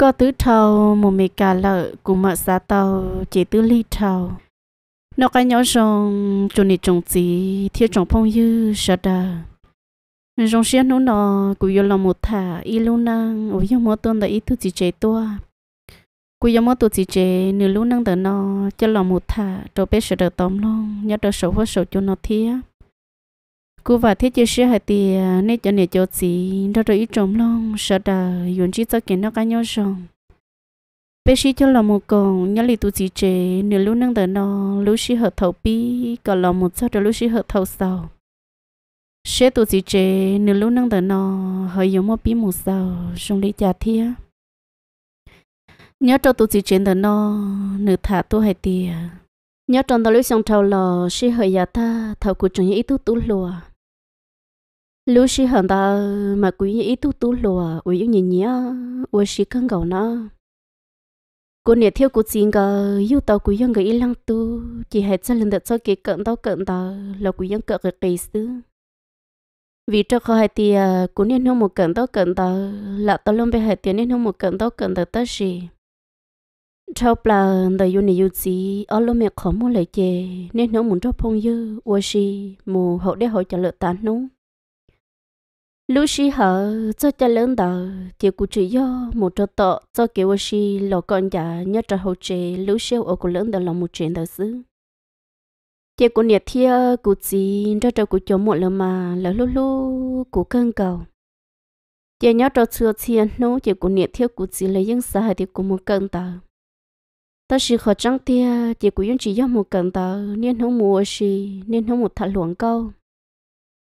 có tứ thầu một mì cà lợ cùng mợ xa tàu chỉ tứ ly thầu nó cái nhỏ rong cho nị trồng gì thiếu trồng phong dư sợ đờ rong xia nó nó cũng yêu lòng một thả y lưu năng ôi yêu mơ tuân đại ý thứ gì chế tua cũng yêu mơ tu gì chế nửa lưu năng tờ nó cho lòng một thả rồi bé sợ đờ tóm long nhớ đờ sầu hoa sầu cho nó thiếc cú và thế chứ sẽ hay thì à, nên cho nên cho chị đó rồi ít trộm long sợ đà dùng chỉ cho kiến nó cá nhau xong bé sĩ cho là một con nhớ lì tụ chỉ trẻ nửa lúc năng đợi nó lúc sĩ hợp thầu bi còn là một sao rồi lúc sĩ hợp thầu sau sẽ tụ chỉ trẻ nửa lúc năng đợi nó hơi giống một bi một sao xong đi trả thia nhớ cho tụ chỉ trẻ đợi nó nửa thả tụ hay tiền nhớ trong đó lúc xong thầu lò sĩ hơi giả ta thầu của chúng ít tụ tụ lùa lúc xí hẳn ta mà quý nhị tu tu lùa quý yêu nhị nhị quý xí căng gầu nó cô nè theo cô xin gờ yêu tàu quý dân gờ lăng tu chỉ hãy cho lần đợt cho cái cận tao cận tao là quý dân cận cái kỳ sư vì cho khó hai thì à, cô nè không một cận tao cận tao là tao luôn về hai tiền nên không một cận tao cận tao ta gì cho bà đời yêu này yêu gì ở lúc mẹ khó mua lại chè nên nó muốn cho phong dư ô gì mù hậu để hậu trả lợi tán núng lúc xí hở cho cha lớn đầu chỉ cụ chỉ do một trò tọ cho kiểu xí lò con già nhớ trò hậu chế lúc xíu ở cụ lớn đầu là một chuyện đời xứ chỉ cụ nhiệt thia cụ chỉ cho trò cụ cho một lần mà là lúc lúc cụ cần cầu chỉ nhớ trò chưa thiên nô chỉ cụ nhiệt thia cụ chỉ là những sai thì cụ một cần tờ ta chỉ khó trắng tia chỉ cụ những chỉ do một cần tờ nên không mua xí nên không một thằng luồng câu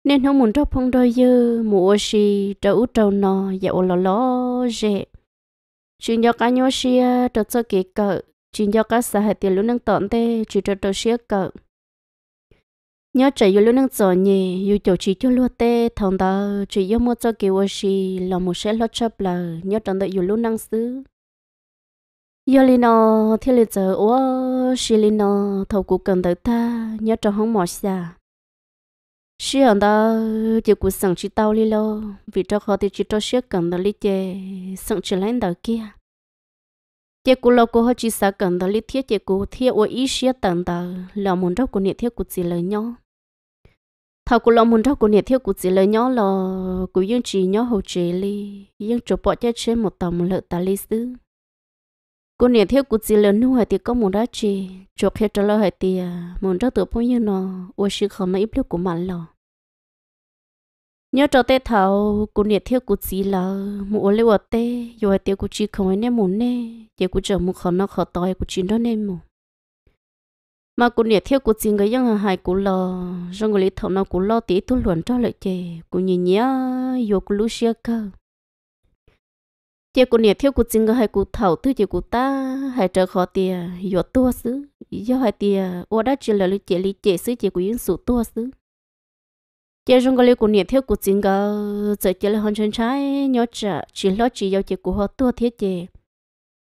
nên không muốn cho phong đôi dư mua xì trâu trâu nò dậu lò lò dễ chuyện nhớ cá nhớ xia à, trâu cho kỹ cỡ chuyện nhớ cá xã hệ tiền lúc nâng tọn tê chỉ trâu trâu xia cỡ nhớ trẻ yêu lúc nâng giỏ nhì yêu chỗ chỉ cho lúa tê thằng đó chỉ yêu mua cho kỹ mua xì là một sẽ lót chấp là nhớ trong đợi yêu lúc nâng xứ yêu lì nọ thiên lì giờ ô xì lì nọ thầu cụ cần tới ta nhớ trong không mỏ xa xí ở đó chỉ cũng sẵn chỉ tao đi lo vì cho họ thì chỉ cho xí cần đó lý chè sẵn chỉ lên đó kia chỉ cũng lo cô họ chỉ sợ cần đó lý thiết chỉ cũng thiết ở ý xí tận đó là muốn cho cô nhiệt thiết cũng chỉ lời nhỏ. thảo cô lo muốn cho cô nhiệt thiết cũng chỉ lời nhỏ là cũng yên chỉ nhỏ hậu chế li yên chỗ bỏ cho chế một tầm lợi ta lý xứ cô nè theo cô chỉ lớn nuôi thì có muốn ra chị chuột theo trả lời thì một đó à, tự phong như nó ô sư không mà ít lúc của mặn lo nhớ cho tê thầu cô nè theo cô chỉ là một ô lê ô tê rồi thì cô chỉ không ấy nè muốn nè thì cô chờ muốn khó nó khó tỏi cô chỉ đó nên một mà cô nè theo cô chỉ người dân hải cô lo rồi người lý thầu nó cô lo tí tu luyện cho lại chị cô nhìn nhớ rồi cô lúc xưa cơ chị cũng nhẹ thiếu cũng chính hai cũng thầu thứ chị cũng ta hai trở khó tiền yo tua xứ do hai tiền ô đã chỉ là lý chế lý chế xứ chị cũng yên sụ tua xứ chị trong cái lý cũng nhẹ thiếu cũng chính cái giờ chị là hoàn chân trái nhớ trả chỉ lo chỉ do chị cũng họ tua thiết chế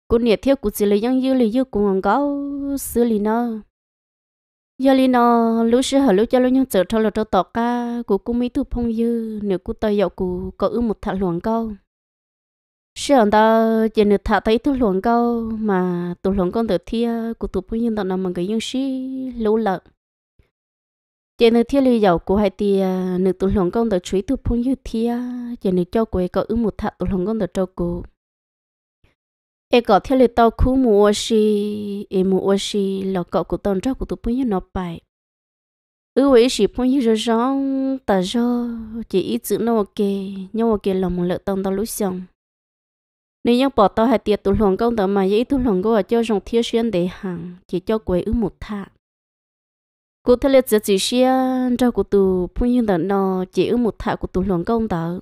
cũng nhẹ thiếu cũng chỉ là những dư lý dư cũng ngon gấu xứ lý nó giờ lý nó lúc xưa họ lúc cha lũ những giờ thâu là cho tọt ca cũng cũng mấy tu phong dư nếu cũng tay dạo cũng có ư một thằng luồng câu sư ông ta chỉ được thấy tu luận câu mà tu luận con tự thi à, của tu bún nhân tộc là mình cái những sĩ lũ lợ chỉ được thi lưu dầu của hai thì à, được tu luận con tự chuối tu bún như thi à, chỉ được cho cô ấy có ước một thả tu luận con tự cho cô. em có thi lưu tàu khu mù ô xì e mù ô là cậu của tôn cho của tu bún như nó bài ư vậy sĩ bún như rồi rong ta cho chỉ ít chữ nó ok nhau ok là một lợi tông tao lũ xong nếu như bỏ tao hay tiệt tụi lòng công tử mà dễ tụi lòng có cho dòng thiếu xuyên để hàng chỉ cho quế ư một thạ cụ thể là chỉ chỉ xuyên cho cụ tụ phun nhân tao nó chỉ ư một thạ của tụi lòng công tử.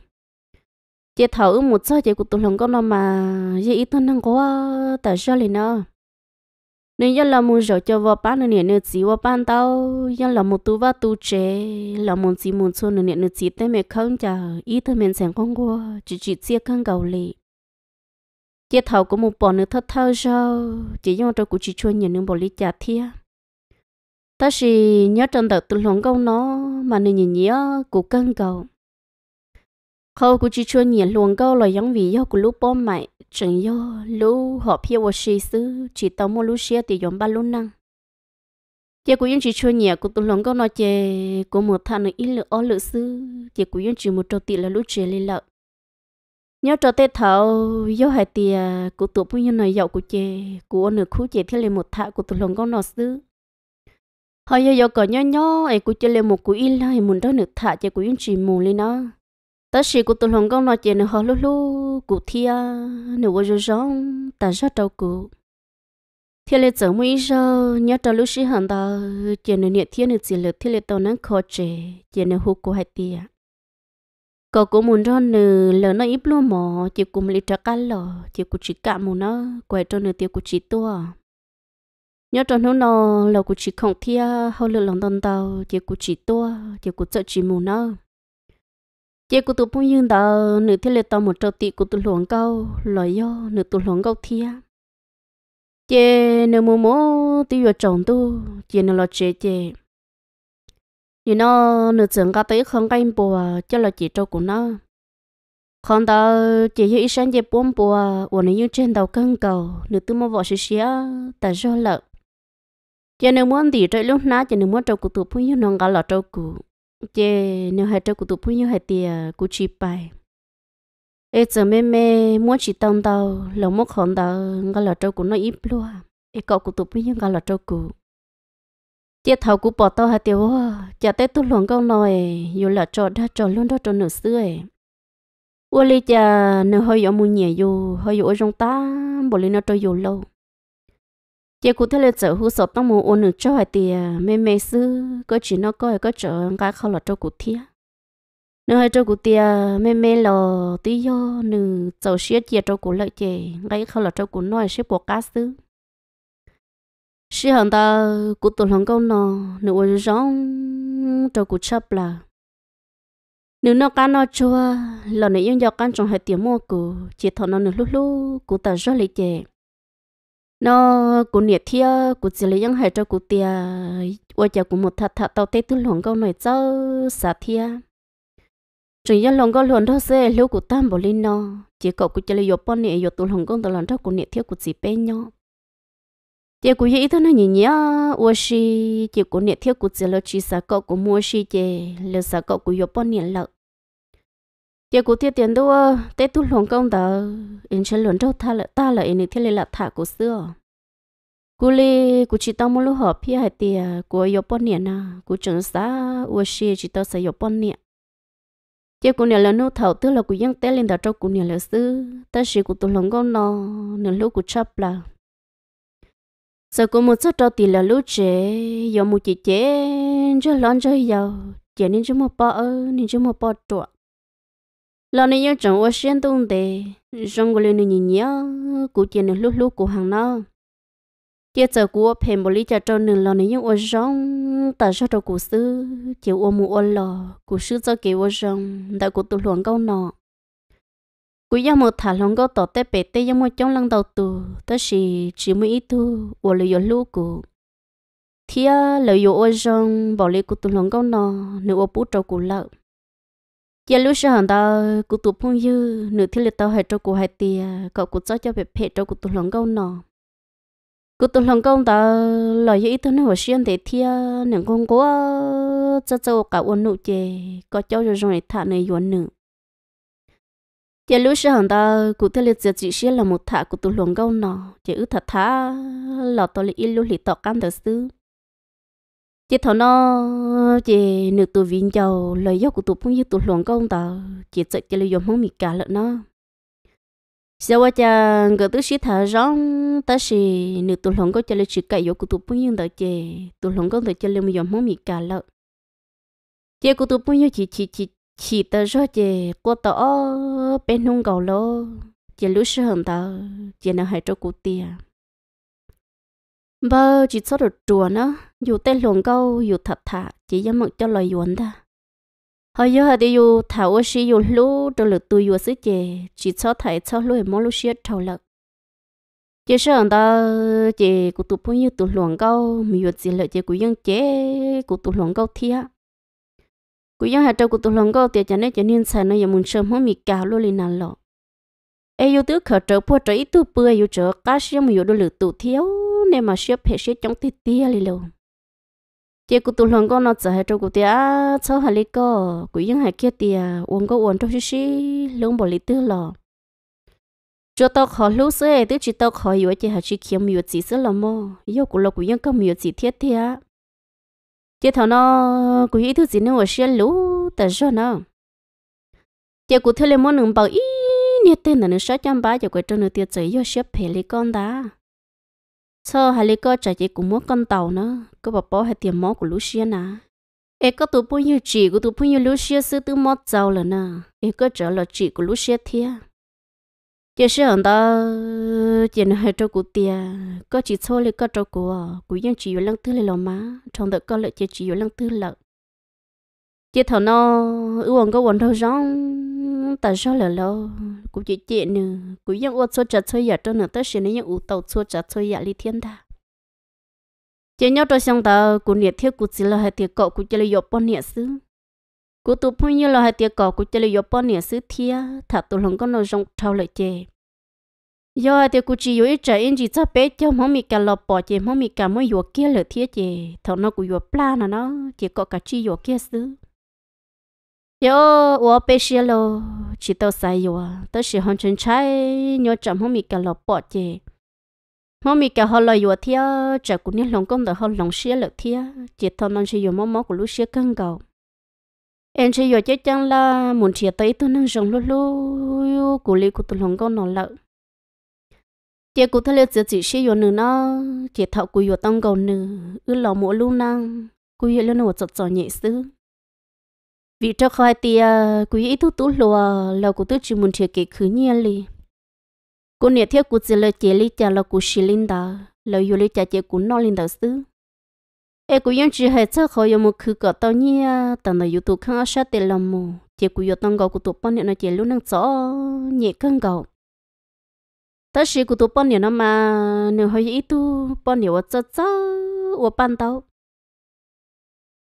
chỉ thảo ư một sao chỉ của tụi lòng công nó mà dễ ít thân năng có tại sao lại nó nếu như là muốn rồi cho vợ bán nữa nên chỉ vợ bán tao như là một tu vợ tu chế là muốn chỉ muốn cho nên nữa chỉ tên mẹ không chờ ít thân mình sẽ không qua chỉ chỉ chia khăn cầu lì chế thầu của một bọn nữa thất thơ sau chỉ do trâu của chị chua nhìn những bò lý trả thia ta chỉ nhớ trong đầu tự lòng câu nó mà nên nhìn nhớ của cân cầu khâu của chị chua nhiều luồng câu là giống vì do của lúc bom mày chẳng do lũ họ phía vô sĩ xứ chỉ tao mua lũ xe thì giống ba lũ năng chế của những chị chua nhiều của tôi lòng câu nó chế của một thằng nữa ít lựa ó lựa sư chế của những chị một trâu tị là lũ trẻ lên lợn nhớ cho tê thảo do hai tia của tụi bún nhân này dậu của chè của ăn được khu chè thế lên một thạ của tụi lồng con nọ xứ hồi giờ có nhớ nhớ ấy của chè lên một cụ in lại muốn đó nửa thạ chè của yên chỉ mù lên nó ta chỉ của tụi lồng con nọ chè nữa họ lú lú cụ thia nữa vô gió ta ra trâu cụ thế lên giờ mới giờ nhớ cho lúc sĩ hàng ta chè nữa nhiệt thiên nữa chỉ lực thế lên tàu nắng khó chè chè nữa hú của hai tia cậu cũng muốn cho nữ lỡ nó ít luôn mỏ chỉ cùng lấy trả cả lò chỉ cũng chỉ cả muốn nó quay cho nữ tiêu cũng chỉ tua nhớ cho nó nó là cũng chỉ không thia hậu lửa lòng tần tàu chỉ cũng chỉ tua chỉ cũng sợ chỉ muốn nó chỉ cũng tụ phong dương tàu nữ thiết lệ tàu một trâu tị cũng tụ luồng câu lời do nữ tụ luồng câu thia chỉ nữ mua mua tiêu trồng tu chỉ nữ lo chế chế you know nửa chừng cái tới không cái bùa cho là chị trâu của nó không đó chị như sáng giờ bốn bùa của nó như trên đầu cân cầu nửa tư mua vợ xí xí ta do lợ chị nếu muốn thì trời lúc nãy chị nếu muốn trâu của tụi phu như nó gà lọ trâu cụ, chị nếu hai trâu của tụi phu như hai tiền của chị bài ê giờ mẹ mẹ muốn chị tông tàu lòng muốn không đó gà lọ trâu của nó ít luôn ê cậu của tụi phu như gà lọ trâu cụ chị thầu cũng bỏ tao hả tiểu chả tới tu luồng câu nói dù là trò đã trò luôn đó trò nửa xưa ấy ua li chả nửa hơi yếu mu nhẹ dù hơi yếu trong ta bỏ li nó trò dù lâu chị cũng thấy là chở hú sọt tao mu ôn nửa cho hả tì mê mê sư có chỉ nó coi có chở cái không là trò cụ thia nửa hơi trò cụ tia mê mê lò tí do nửa chầu xiết chia trò cụ lợi chè ngay không là trò cụ nồi xếp bộ cá sư chỉ hàng ta cụ tổ lòng câu nọ nếu ở rong cho cụ chấp là nếu nó cá nó chua là nếu yên giàu căn trong hệ tiểu mua cụ chỉ thọ nó nửa lúc lúc cụ ta rất lấy chè nó cụ nhiệt thia cụ chỉ lấy những hệ cho cụ tia qua chợ cụ một thạch thạch tàu tê tư lòng câu nói cho xả thia chỉ yên lòng câu luôn đó sẽ lưu cụ tam bỏ linh nó chỉ cậu cụ chỉ lấy yếu bón nè yếu tổ lòng câu tổ làm cho cụ nhiệt thia cụ chỉ bé nhau chị cũng vậy thôi nó nhìn nhá ô xí chị cũng nhận thiếu của chị là chỉ sợ cậu cũng mua xí chị là sợ cậu cũng giúp bọn nhận lợi chị cũng thiệt tiền đâu tết tu lòng công đó em sẽ luôn đâu tha là ta là em thiệt là thả của xưa cô lì cô chỉ tao muốn lúc họ phía hai tiền của yêu bọn nhận à cú chuẩn xã ô xí chỉ tao sẽ yêu bọn nhận chị cũng nhận là nô thầu tức là cú vẫn tết lên đó cho cú nhận là sư ta chỉ cú tu lòng công nó nên lúc cú chấp là sau cũng một số trâu thì là lũ trẻ giờ một chị trẻ cho lon cho giàu trẻ nên chúng một bò nên chúng một bò trọ lo này nhớ chồng ở xuyên tung tề trong người nên nhìn nhớ cụ trẻ nên lúc lúc của hàng nó chế giờ của phèn bò lý cho trâu nên lo này nhớ ở trong ta cho trâu cụ sư chịu ôm một ôn lò cụ sư cho kêu ở trong đại cụ tụ luận câu nọ cú yêu một thả lòng có tổ tế bể tế yêu một trong lăng đầu tù ta chỉ chỉ một ít tu và lời yêu lũ cụ thì lời yêu ôi rong bỏ lấy cụ tụ lòng có nó nếu ô bút trâu cụ lợ giờ lúc sau hàng đào cụ tụ phong dư nửa thiên liệt tao hay trâu cụ hay tia cậu cụ cho cho bể bể trâu cụ tụ lòng có nó cụ tụ lòng công ta lời yêu ít tu nếu xuyên để thì những con cố cho cho cả ôn nụ chè có cho rồi rồi thả này yêu nửa giờ lúc sau hàng ta cụ thể là giờ chỉ sẽ là một thả của tụi luồng câu nọ chỉ ư thật thả là tôi là ilu lì tọt cam thật sự chỉ thằng nó chỉ nửa tụi viên giàu lời do của tụi cũng như tụi luồng câu ta chỉ chạy chỉ là dùng món mì cả lợn nó sau qua chàng người tứ sĩ thả rong ta sĩ nửa tụi luồng câu chỉ là chỉ cậy vô của tụi cũng như ta chỉ tụi luồng câu ta chỉ là dùng món mì cả lợn chỉ của tụi cũng như chỉ chỉ chỉ chỉ tờ cho chị cô tỏ bên nung cầu lô chị lũ sư hận tờ chị nó hay cho cụ tia bơ chỉ cho được chùa nó dù tên luồng câu dù thật thà chỉ dám mực cho lời yuan ta hồi giờ thì dù thảo ô sĩ dù lũ trong lực tôi dù sức chị chị cho thầy cho lũ mô lũ sĩ thầu lực chị sợ hận tờ chị cụ tụ phong như tụ luồng câu mình yuan chị lợi chị cụ dân chế cụ tụ luồng câu thiệt cú yêu hạt trâu của tôi lòng gò tiệt chả nên chả nên xài nó giờ muốn sớm hôm mì cào luôn liền nản lọ ai yêu tứ khởi trâu pua trâu ít tu bơi yêu trâu cá sấu mà yêu đôi lử tụ thiếu nên mà xếp hệ xếp chống tiệt tia lì lù tiệt của tôi lòng gò nó chả hạt trâu của tiệt sau hạt lì gò cú yêu hạt kia tiệt uống gò uống trâu xí xí lông bỏ lì tư lọ cho tao khó lúc xưa tứ chỉ tao khó yêu chỉ hạt chỉ kiếm yêu chỉ xí lọ mò yêu của lộc cú yêu không yêu chỉ thiết thiệt chế thằng nó cứ ý thứ gì nữa sẽ lú tờ cho nó chế cụ thưa lên món nướng bảo ý nhiệt tên là nướng sáu trăm ba cho quay trở nửa tiệt giấy do xếp phe lấy con đã sau hai lấy con chạy chế cũng muốn con tàu nó cứ bảo bỏ hai tiền mó của lú xia nà ê có tụ bún như chị, của tụ bún như lú xia sư tư mót giàu là nà ê có trở là chỉ của lú xia thiệt giờ sẽ hẳn đó ờ, chỉ là cho trâu cú tia có chỉ số là có cho cú cú dân chỉ lăng tư là má trong đó có lợi chỉ chỉ lăng tư lợi chỉ thằng nó ưu ông có quần đâu rong tại sao là lo cú chỉ chị nữa cú dân uất số chặt số giả cho nữa tất nhiên những ưu tàu số chặt số giả lý thiên đa chỉ nhớ cho xong đó cú nhiệt thiết cú chỉ là hai tiệc cọ cú chỉ là dọc bọn nhiệt xứ cú tụ phong như là hai tiệc cọ cú chỉ là dọc bọn nhiệt xứ thia thà tụ lòng có nội rong trâu lợi chè giờ thì cô chỉ yêu trẻ em chỉ cho bé cho mắm mì cả lọ bỏ chị mắm mì cả mỗi vừa kia lửa thiết chị thằng nó cũng vừa pla nó nó chỉ có cả chi vừa kia xứ yo wo bé xia lo chỉ tao sai yo tao chỉ hòn chân trái nhớ chậm mắm mì cả lọ bỏ chị mắm mì cả họ lò vừa thiết chả cũng nên lòng công đỡ họ lòng xia lửa thiết chỉ thằng nó chỉ vừa mắm mắm của lũ xia căng cầu em chỉ vừa chơi chăng là muốn thiệt tới tôi nâng rồng lú lú của lý của tôi lòng công nó lợi chị cũng thấy là chỉ sẽ yêu nữa, nó chị thọ cũng yêu tăng cầu nữa, ư lò mỗi lúc năng cũng yêu lên nó chọt chọt nhẹ xứ vì cho khỏi tia cũng ít thuốc tú lùa là cũng tôi chỉ muốn chị kể khứ nhiên li cô nhẹ theo cũng chỉ là chị li cha là cũng xí linh đó là yêu li cha chơi cũng nó linh đó xứ em cũng yên chỉ hệ cho khỏi yêu một khứ cả tao nhỉ, tao nó yêu tụ khăn sát để làm mù chị cũng yêu tăng cầu cũng tụ bao nhiêu nó chị lúc năng chó nhẹ căng cầu tớ sĩ của tôi bọn nhiều nó mà nếu hơi ít tu bọn nhiều chớ chớ và ban tao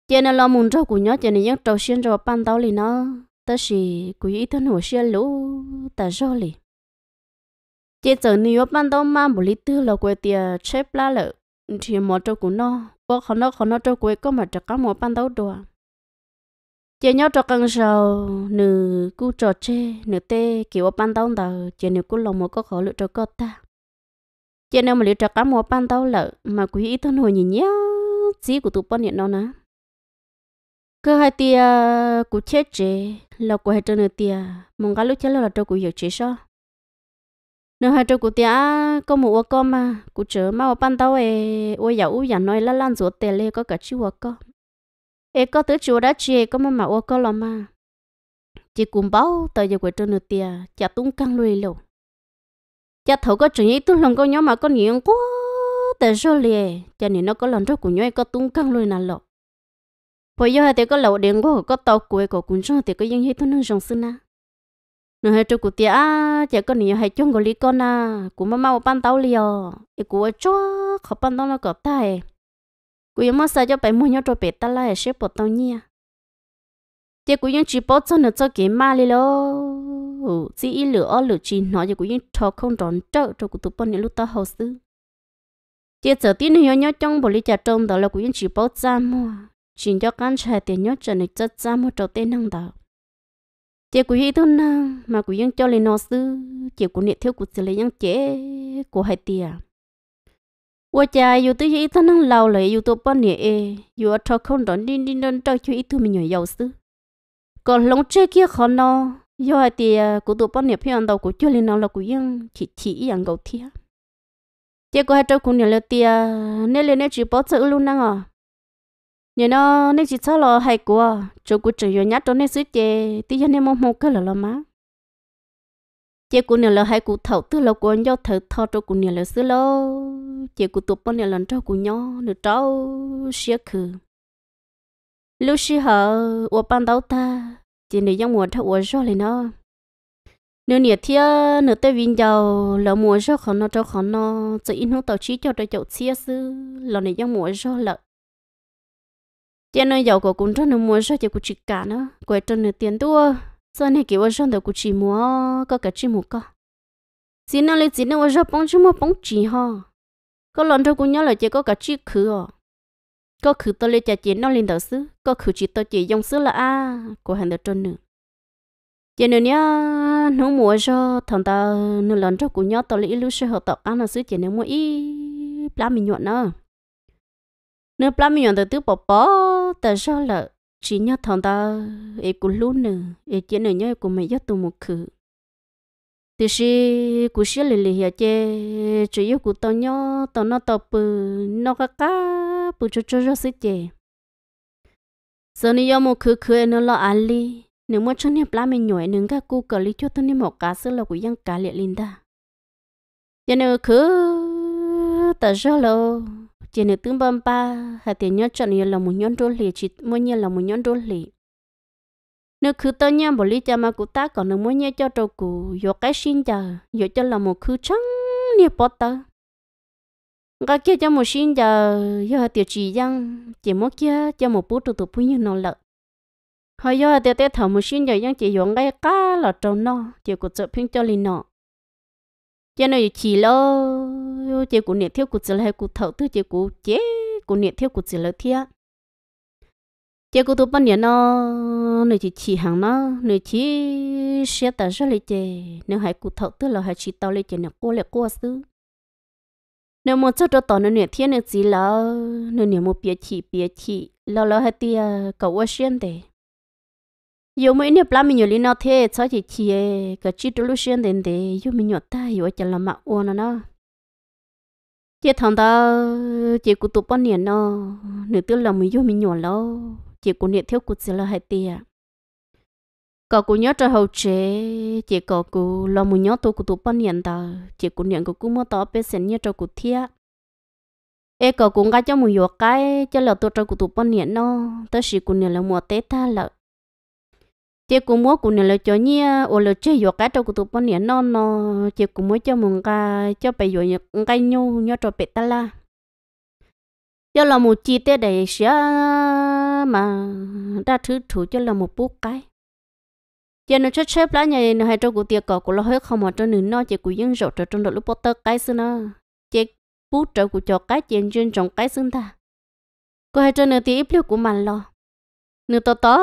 cho nên lo muốn cho cô nhớ cho nên nhớ xin cho ban tao lì nó tớ sĩ của ít thân hồ xuyên lũ ta rô lì chế giờ nếu ban tao mà một lít tư là quê tiền chép lá rồi. thì mò cho cô nó có khó nó khó nó cho quê có mà chắc cả mò ban tao đồ chị nhau cho cần sầu nửa cú trò chê nửa tê kiểu ban tao đầu chị nửa cú lòng một có khó lựa cho con ta chị nào mà lựa cho cá mùa ban tao lợ mà quý ý thân hồi nhìn nhớ gì của tụi bọn hiện đó nè cơ hai tia cú chết chế là của hai trâu nửa tia mong cá lúc chết là trâu cú hiểu chế sao nửa hai trâu cú tia có một con mà cú chớ mà ban tao ấy ôi dạo ôi dạo nói là lan ruột tè lê có cả chiu con ê có tới chùa đã chè có mà mà ô có lắm mà chỉ cùng báo tới giờ quay trơn nửa tia chả tung căng lùi lộ chả thấu có chuyện gì tung lòng có nhóm mà có nhiều quá tại sao lìa chả nên nó có lần trước của nhóm có tung căng lùi nào lộ bây giờ thì có lẩu điện quá có tàu cuối của cũng cho thì có những hết thằng rong xưa na nửa hai chỗ của tia à chả có nhiều hai chung của lý con na cũng mà mau ban tàu liều ý của cho khó ban tàu nó có tai cú yếm sao cho bé mua nhau cho bé ta lại sẽ bỏ tao nhia thế cú yếm chỉ bỏ cho nó cho cái ma đi lo chỉ ít lửa lửa chỉ nói cho cú yếm cho không tròn trợ cho cú tụi bọn này lúc tao hậu sư thế giờ tin này nhau trong bộ lý trả trong đó là cú yếm chỉ bỏ ra mua chỉ cho con trẻ tiền nhau trở nó chất ra mua cho tên năng đó thế cú hi thôi năng mà cú yếm cho lên nó sư chỉ cú niệm theo cú xử lý những chế cú hay tiền lao nè, rõ 我家有的一他能老了，有多半年诶，有超空的，叮叮当当就一头没有钥匙。có lông chơi kia khó nó do thì cụ tụ bọn nhập hiện đầu cụ chú lên nó là cụ yên chỉ chỉ yên gấu thia tiếc có hai trâu cụ nhà là tia nên lên nên chỉ bỏ sợ luôn năng à nhà nó nên chỉ sao là hay của chỗ cụ chỉ vừa nhát cho nên sứ chè tí cho nên mong mong cái là lo má chị cô nè là hai cụ thầu tư là cô do thầu thọ cho cụ nè là xứ lo chị cô tụp bao nè lần cho cụ nhau nửa trâu xia khử lúc xí họ ô ban đầu ta chỉ nè giống mùa thầu ô gió lên nó nửa nè thia nửa tây vinh giàu là mùa gió khó nó cho khó nó chỉ in hông tàu chí cho cho chậu xia xứ là nè giống mùa gió lợ chị nè giàu của cụ cho nửa mùa gió chị cô chỉ cả nó quay cho nửa tiền tua sau này kiểu dân đầu của chị mua có cái chị mua có chỉ nào lấy chỉ nào vợ dân bóng chị mua bóng chị ha có lần đầu của nhau là chỉ có cả chị khứ à có khứ tôi lấy chả chị nó lên đầu sứ, có khứ chỉ tôi chị dùng sứ là a của hàng đầu trơn nữa chị nữa nhá nó mua cho thằng ta nửa lần đầu của nhau tôi lấy lúc sẽ hợp tập ăn là sứ chị nó mua ít lá mình nhuận nữa nếu plan mình nhận được từ bỏ bỏ tại sao là chỉ nhớ thằng ta ấy cũng lú nữa ấy chỉ nữa nhớ cũng mấy giấc tụ một khử thì si cũng xí lì lì hiểu chứ chỉ yêu cũng tao nhớ tao nó tao bự nó cá cá bự cho cho cho xí chứ giờ này yêu một khử khử nó lo ăn đi nếu mà cho nên lá mình nhồi nướng cái cu cờ lý cho tao nên một cá sữa là của dân cá liền linh ta giờ này khử tao cho lâu chỉ nên tương bầm ba hay tiền nhớ chọn nhiều là một nhón đôi lì chỉ mỗi nhiều là một nhón đôi lì nếu cứ tao nhau bỏ lý cha mà cụ ta còn nếu mỗi nhớ cho trâu cụ vô cái xin chờ vô cho là một cứ trắng nhiều bỏ ta. cái kia cho một xin giờ giờ tiểu chỉ giang chỉ một kia cho một bút tụt tụ bún như nó lợ hồi giờ tiểu tế thở một xin giờ giang chỉ dùng cái cá là trâu nó chỉ có trợ phim cho linh nó cho nên chỉ lo chỉ cụ niệm thiếu cụ chỉ là cụ thợ tư chỉ cụ chế cụ niệm thiếu cụ chỉ là thiệt chỉ cụ tu bao nhiêu nó nơi chỉ chỉ hàng nó nơi chỉ xe tờ rất là chè nếu hai cụ thợ tư là hai chỉ tao lấy chè nè cô lại cô xứ nếu mà cho tao nó niệm thiếu nó chỉ là nên niệm một bia chỉ bia chỉ lo lo hai tia cậu ở xuyên đấy yêu mới nhập lắm mình nhiều lên nó thế cho chị chị cái chi đồ solution đến để yêu mình nhiều ta yo chả làm mà uo nó nó chị thằng ta chị cũng tụp bao nhiêu nó nửa tiếng là mình yêu mình nhiều lo chị cũng niệm theo cũng sẽ là hai tia cậu cũng nhớ cho hậu chế chị cậu cũng lo mình nhớ tôi cũng tụp bao nhiêu ta chị cũng niệm cũng mua tao bé sen nhớ cho cũng thiệt ê cậu cũng cái cho mình yêu cái cho là tôi cho cụ tụ bao nhiêu nó tới sĩ cụ niệm là mùa tết ta là chị cũng muốn cũng là cho nhi ô là chơi vô cái trong của tụp bọn nhện non nó ờ, chị cũng muốn cho mong cái cho bé vô những cái nhau nhau cho bé ta la cho là một chi tiết để sẽ mà đa thứ thủ cho là một bút cái giờ nó chết chết lá nhà nó hay trong của tiệc cỏ của nó hết không mà cho nửa nó chỉ của dân rộ cho trong đội lúc potter cái xưa nó chỉ bút trợ của cho cái chuyện chuyện trong cái xưa ta có hay cho nửa thì ít liệu của mình lo nửa to to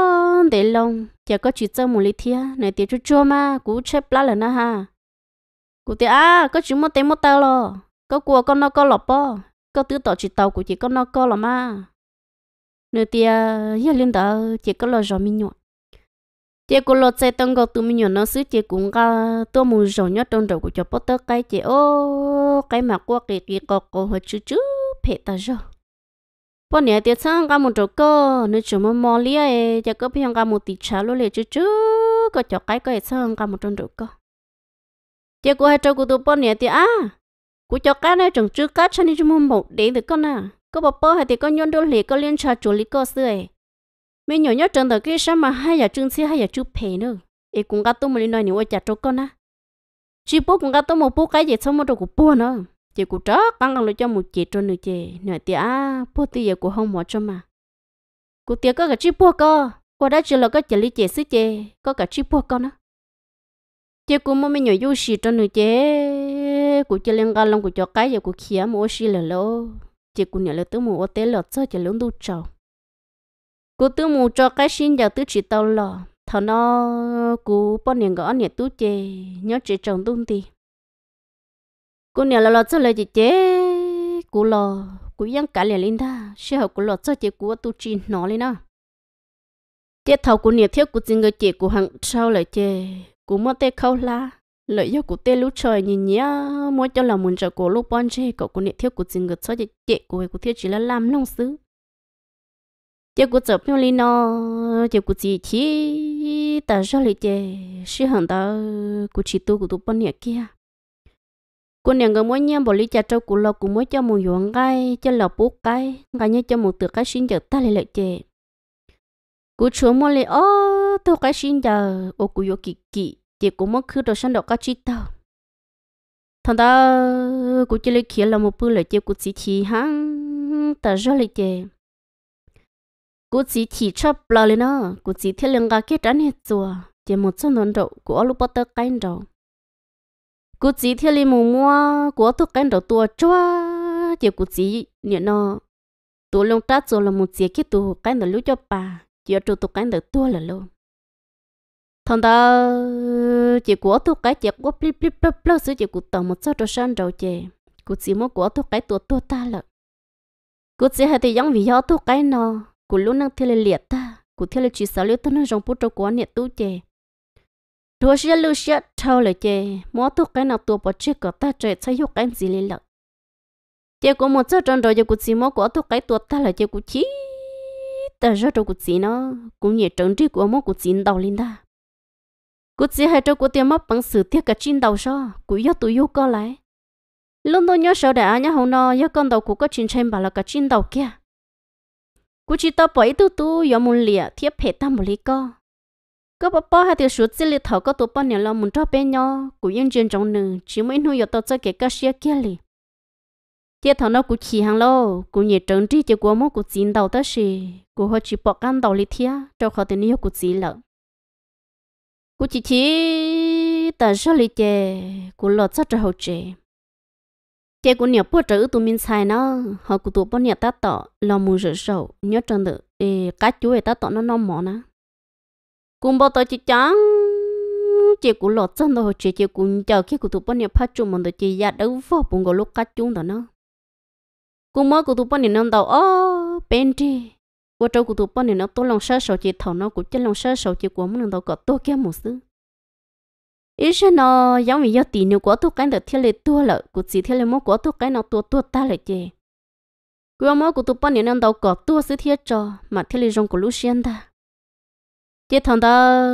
để lòng, giờ có chuyện cho một lít thia này tiệt chút chua mà cú chép lá là na ha cú tiệt à có chuyện mất tên mất tao lo có cua con nó có lọp bò có tứ tỏ chuyện tàu của chị con nó có lọ mà nửa tiệt giờ liên đó chị có lo rồi mi nhọ chị cô lo chạy tông gò tụi mi nhọ nó xứ chị cũng cả tôi mù rồi nhớ trong đầu của cho bớt tớ cái chị ô cái mà qua cái cái cọ cọ hơi chữ chữ phê ta rồi bọn nhà tiệt sang cả một chỗ cơ nếu chúng mà mò lia ấy chắc có phải cả một tí chả lô lệ chứ chứ có cho cái cái sang cả một trong chỗ cơ chắc có hai chỗ của tụi bọn nhà tiệt à cú cho cái này chẳng chưa cá cho nên chúng mình một đến được con à có bà bơ hay thì con nhon đôi lệ con liên trà chỗ lý cơ xưa mấy nhỏ nhất trần tới cái sao mà hai giờ trưng xe hai giờ chưa phê nữa ấy cũng cả tụi mình nói nhiều chả chỗ con à chỉ bố cũng cả tụi một bố cái gì xong một đồ của bố nữa chị cụ trớ băng lòng cho một chị trôn nữa chị nửa tia bố tia giờ cụ không mỏ cho mà cụ tia có cả chiếc bố cơ qua đó chỉ là có chỉ lý chị xứ chị có cả chiếc bố con á, chị cụ mua mấy nhỏ du xì trôn nữa chị cụ chơi lên ga lòng cụ cho cái giờ cụ khía mua xì lờ lô chị cụ nhớ là tứ mua té lọt cho chị lớn đu trầu cụ tứ mua cho cái xin giờ tư chỉ tàu lò thằng nó cụ bao nhiêu gõ nhiệt tú chị nhớ chị chồng tung tiền cô nhà lo lo cho lời chị chế cô lo cô dân cả liền linh ta sẽ học cô lo cho chị cô tu chi nó lên đó tiếp thầu cô nhà thiếu cô chính người chị cô hàng sau lời chị cô mất tê khâu la lời do cô tê lú trời nhìn nhá mua cho là muốn cho cô lúc bon chê cậu cô nhà thiếu cô chính người cho chị chị cô cô thiếu chỉ là làm nông sứ chị cô chụp nhau lên nó chị cô chỉ chỉ ta cho lời chị sẽ hàng ta cô chỉ tu cô tu bon nhà kia cô nàng người mới nhem bỏ lý cha trâu cụ lo cụ mới cho một ruộng cái cho lò bút cái cái nhớ cho một từ cái xin chờ ta lại lợi chè cô chúa mua lấy ô tôi cái xin chờ ô cụ vô kỳ kỳ thì cô mất khử đồ săn đồ cái chi tao thằng ta cô chỉ lấy kia là một bữa lợi chè cô chỉ chỉ hắn ta rồi lợi chè cô chỉ chỉ chấp lo lên đó cô chỉ thiết lưng cái cái trán hết chùa chỉ một số nón độ cụ ở lúc bắt tới cái đầu cú chỉ thiên li mù mua của tôi cái đầu tua cho, chỉ cú chỉ nhớ nó tôi lông tát rồi là một chỉ khi tôi cái đầu lú cho bà chỉ ở chỗ tôi cái đầu tua là luôn thằng ta chỉ của tôi cái chỉ của plip plip plip plip sửa chỉ của tàu một sao cho sang đầu chè cú chỉ mua của tôi cái tua tua ta là cú chỉ hay thì giống vì do tôi cái nó cú luôn năng thiên li liệt ta cú thiên li chỉ sáu liu tôi nói rằng bút cho quá nhiệt tu chè đua xe lưu xe thâu lại chê mỗi tu cái nào tu bỏ chơi có ta chơi xây hút cái gì lên lợn chê có một số trong rồi giờ cũng chỉ mỗi có tu cái tuột ta lại chê cũng chỉ ta rất đâu cũng chỉ nó cũng như trống đi của mỗi cũng chỉ đầu lên ta cũng chỉ hai trâu của tiền mất bằng sự thiết cả chín đầu so cũng do tụi yêu co lại lúc tôi nhớ sợ đã nhớ hồng nó nhớ con đầu của có chín chen bà là cả chín đầu kia cũng chỉ tao bỏ ít tu tu giờ muốn lìa thiết hệ tam một lý co có bà bà hai tiêu số chỉ liệt thảo có tụ bà nhà lo muốn cho bé nhau cũng yên chuyện trong nữ chỉ mới nuôi tao cho cái cái xe kia li tiết thằng nó cũng chỉ hàng lo cũng nhẹ trấn trí cho của mốt cũng chín đầu tới gì cũng họ chỉ bỏ căn đầu li thia cho họ tiền yêu cũng chỉ lợ cũng chỉ chỉ ta cho li chè cũng lo cho cho hậu chè chè cũng nhiều bữa trở tụi mình xài nó họ cũng tụ bà nhà ta tọ lo muốn rửa sầu nhớ trần được cá chú ấy ta tọ nó non mỏ nó cũng bao tao chỉ chán chỉ cũng lọt chân đâu chỉ chỉ cũng chờ khi cũng tụi bọn nhập phát chung mình tụi chỉ ra đấu vợ bùng có lúc cắt chung đó nó cũng mới của tụi bọn này nó đầu ô bên đi qua trâu của tụi bọn này nó tôi lòng sơ sợ chỉ thầu nó cũng chết lòng sơ sợ chỉ của mình đầu có tôi kia một xứ ý sao nó giống như do tiền nhiều quá tôi cái được thiết lệ tua lợ của chỉ thiết lệ mỗi quá tôi cái nó tua tua ta lại chè qua mỗi của tụi bọn này nó đầu có tua xứ thiết cho mà thiết lệ trong của lúc xuyên ta chị thằng ta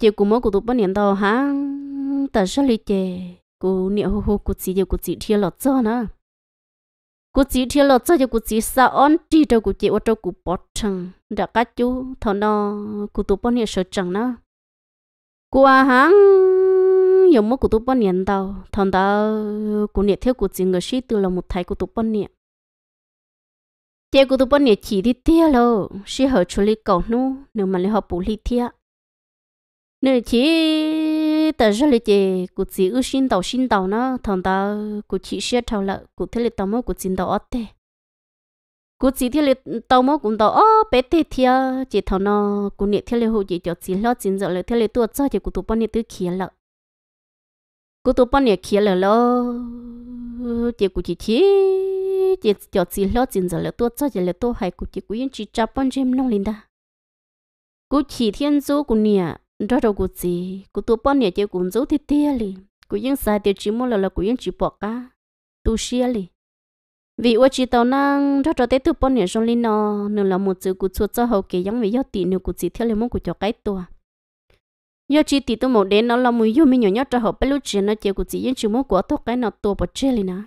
chị cũng mới của tụi bao nhiêu tao hả ta sẽ lấy chị cô niệm hồ hồ cô chỉ giờ cô chỉ thiên lọt cho nữa cô chỉ thiên lọt cho cô chỉ sao on chị đâu cô chỉ ở đâu cô bỏ chăng đã cá chú thằng nó cô tụi bao nhiêu sợ chăng nữa cô à hả giờ mới của tụi bọn niệm tao thằng ta cô niệm theo cô chỉ người sĩ từ là một thầy của tụi bao nhiêu tiếc của tụi bọn nhẹ chỉ đi tiếc lo xí hở chú lý cầu nu nếu mà lý họ bù lý tiếc nếu chỉ ta ra lý chị cụ chỉ ưu sinh tàu sinh tàu nó thằng ta cụ chỉ xé thâu lợ cụ thế lý tàu mơ cụ xin tàu ớt tê cụ chỉ thế lý tàu mơ cũng tàu ớ bé thế thia chị thằng nó cụ nhẹ thế lý hồ chị cho chỉ lo xin giờ lý thế lý tuột cho chị cô tụi bọn nhẹ tư kia lợ cô tụi bọn nhẹ kia lợ lo chị cũng chỉ chỉ chị cho chị lo chị giờ là tôi cho giờ là tôi hay cũng chỉ cũng yên chỉ chắp bọn em nông linh đã cũng chỉ thiên số của nè đó đâu của chị của tôi bọn nè chị cũng giấu thì tia li của yên sai tiêu chỉ mua là là của yên chỉ bỏ cả tu xia li vì ở chỉ tàu năng đó cho tới tôi bọn nè trong lên nó nên là một chữ của chuột cho hậu kỳ giống với do tỷ nữa của chị theo lên muốn của cho cái tua yo chỉ ti tôi một đến nó là mùi yo mi nhỏ nhỏ cho họ bé lúc chuyện nó chịu của chị yên chịu muốn của tôi cái nó to bật chơi liền à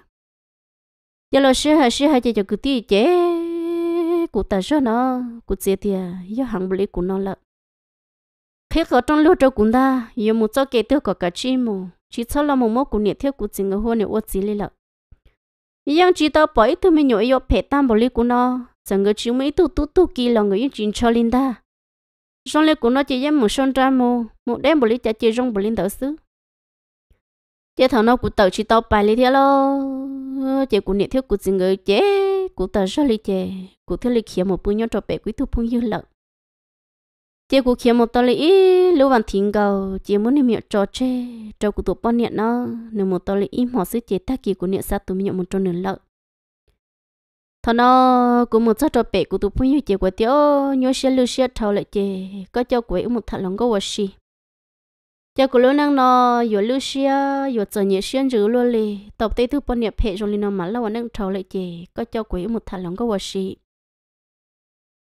giờ lo xe hay xe hay chơi cho cứ tí chế cụ ta cho nó cụ chị thì yo hàng bự của nó là khi có trong lúc cho cũng ta yo một cho kể tôi có cả chi mù chỉ cho là một mối của nhiệt thiết của chị người hôn này ô chị liền là yên chỉ tao bỏ ít tôi mi nhỏ yo phe tam bự của nó chẳng người chỉ mấy tu tu tu kỳ là người yên chuyện cho linh ta rong lê của nó chỉ dám một son ra mù một đêm bồi lý chả chỉ rong bồi linh tớ xứ chế thằng nó của tớ chỉ tàu bài lý thế lo chế của niệm thiếu của gì người chế của tàu ra lý chế của thiếu lý khía một bữa nhau trò bể quý thu phong như lợn chế của khía một tàu lý lưu văn thiên cầu chế muốn niệm miệng trò chế trò của tụi bọn niệm nó nếu một tàu lý im họ xứ chế ta kỳ của niệm sa tụi niệm một trò nửa lợn thọ nó cũng một chút bể của tụi phụ nữ chơi của tiêu nhớ xe lưu xe thầu lại chơi có cho quỷ một thằng lòng có vật gì cho của lúc năng nó vừa lưu xe vừa chơi nhẹ xe rửa luôn đi tập tây thứ bọn nhập hệ rồi nó mà lâu năng thầu lại chơi có cho quỷ một thằng lòng có vật gì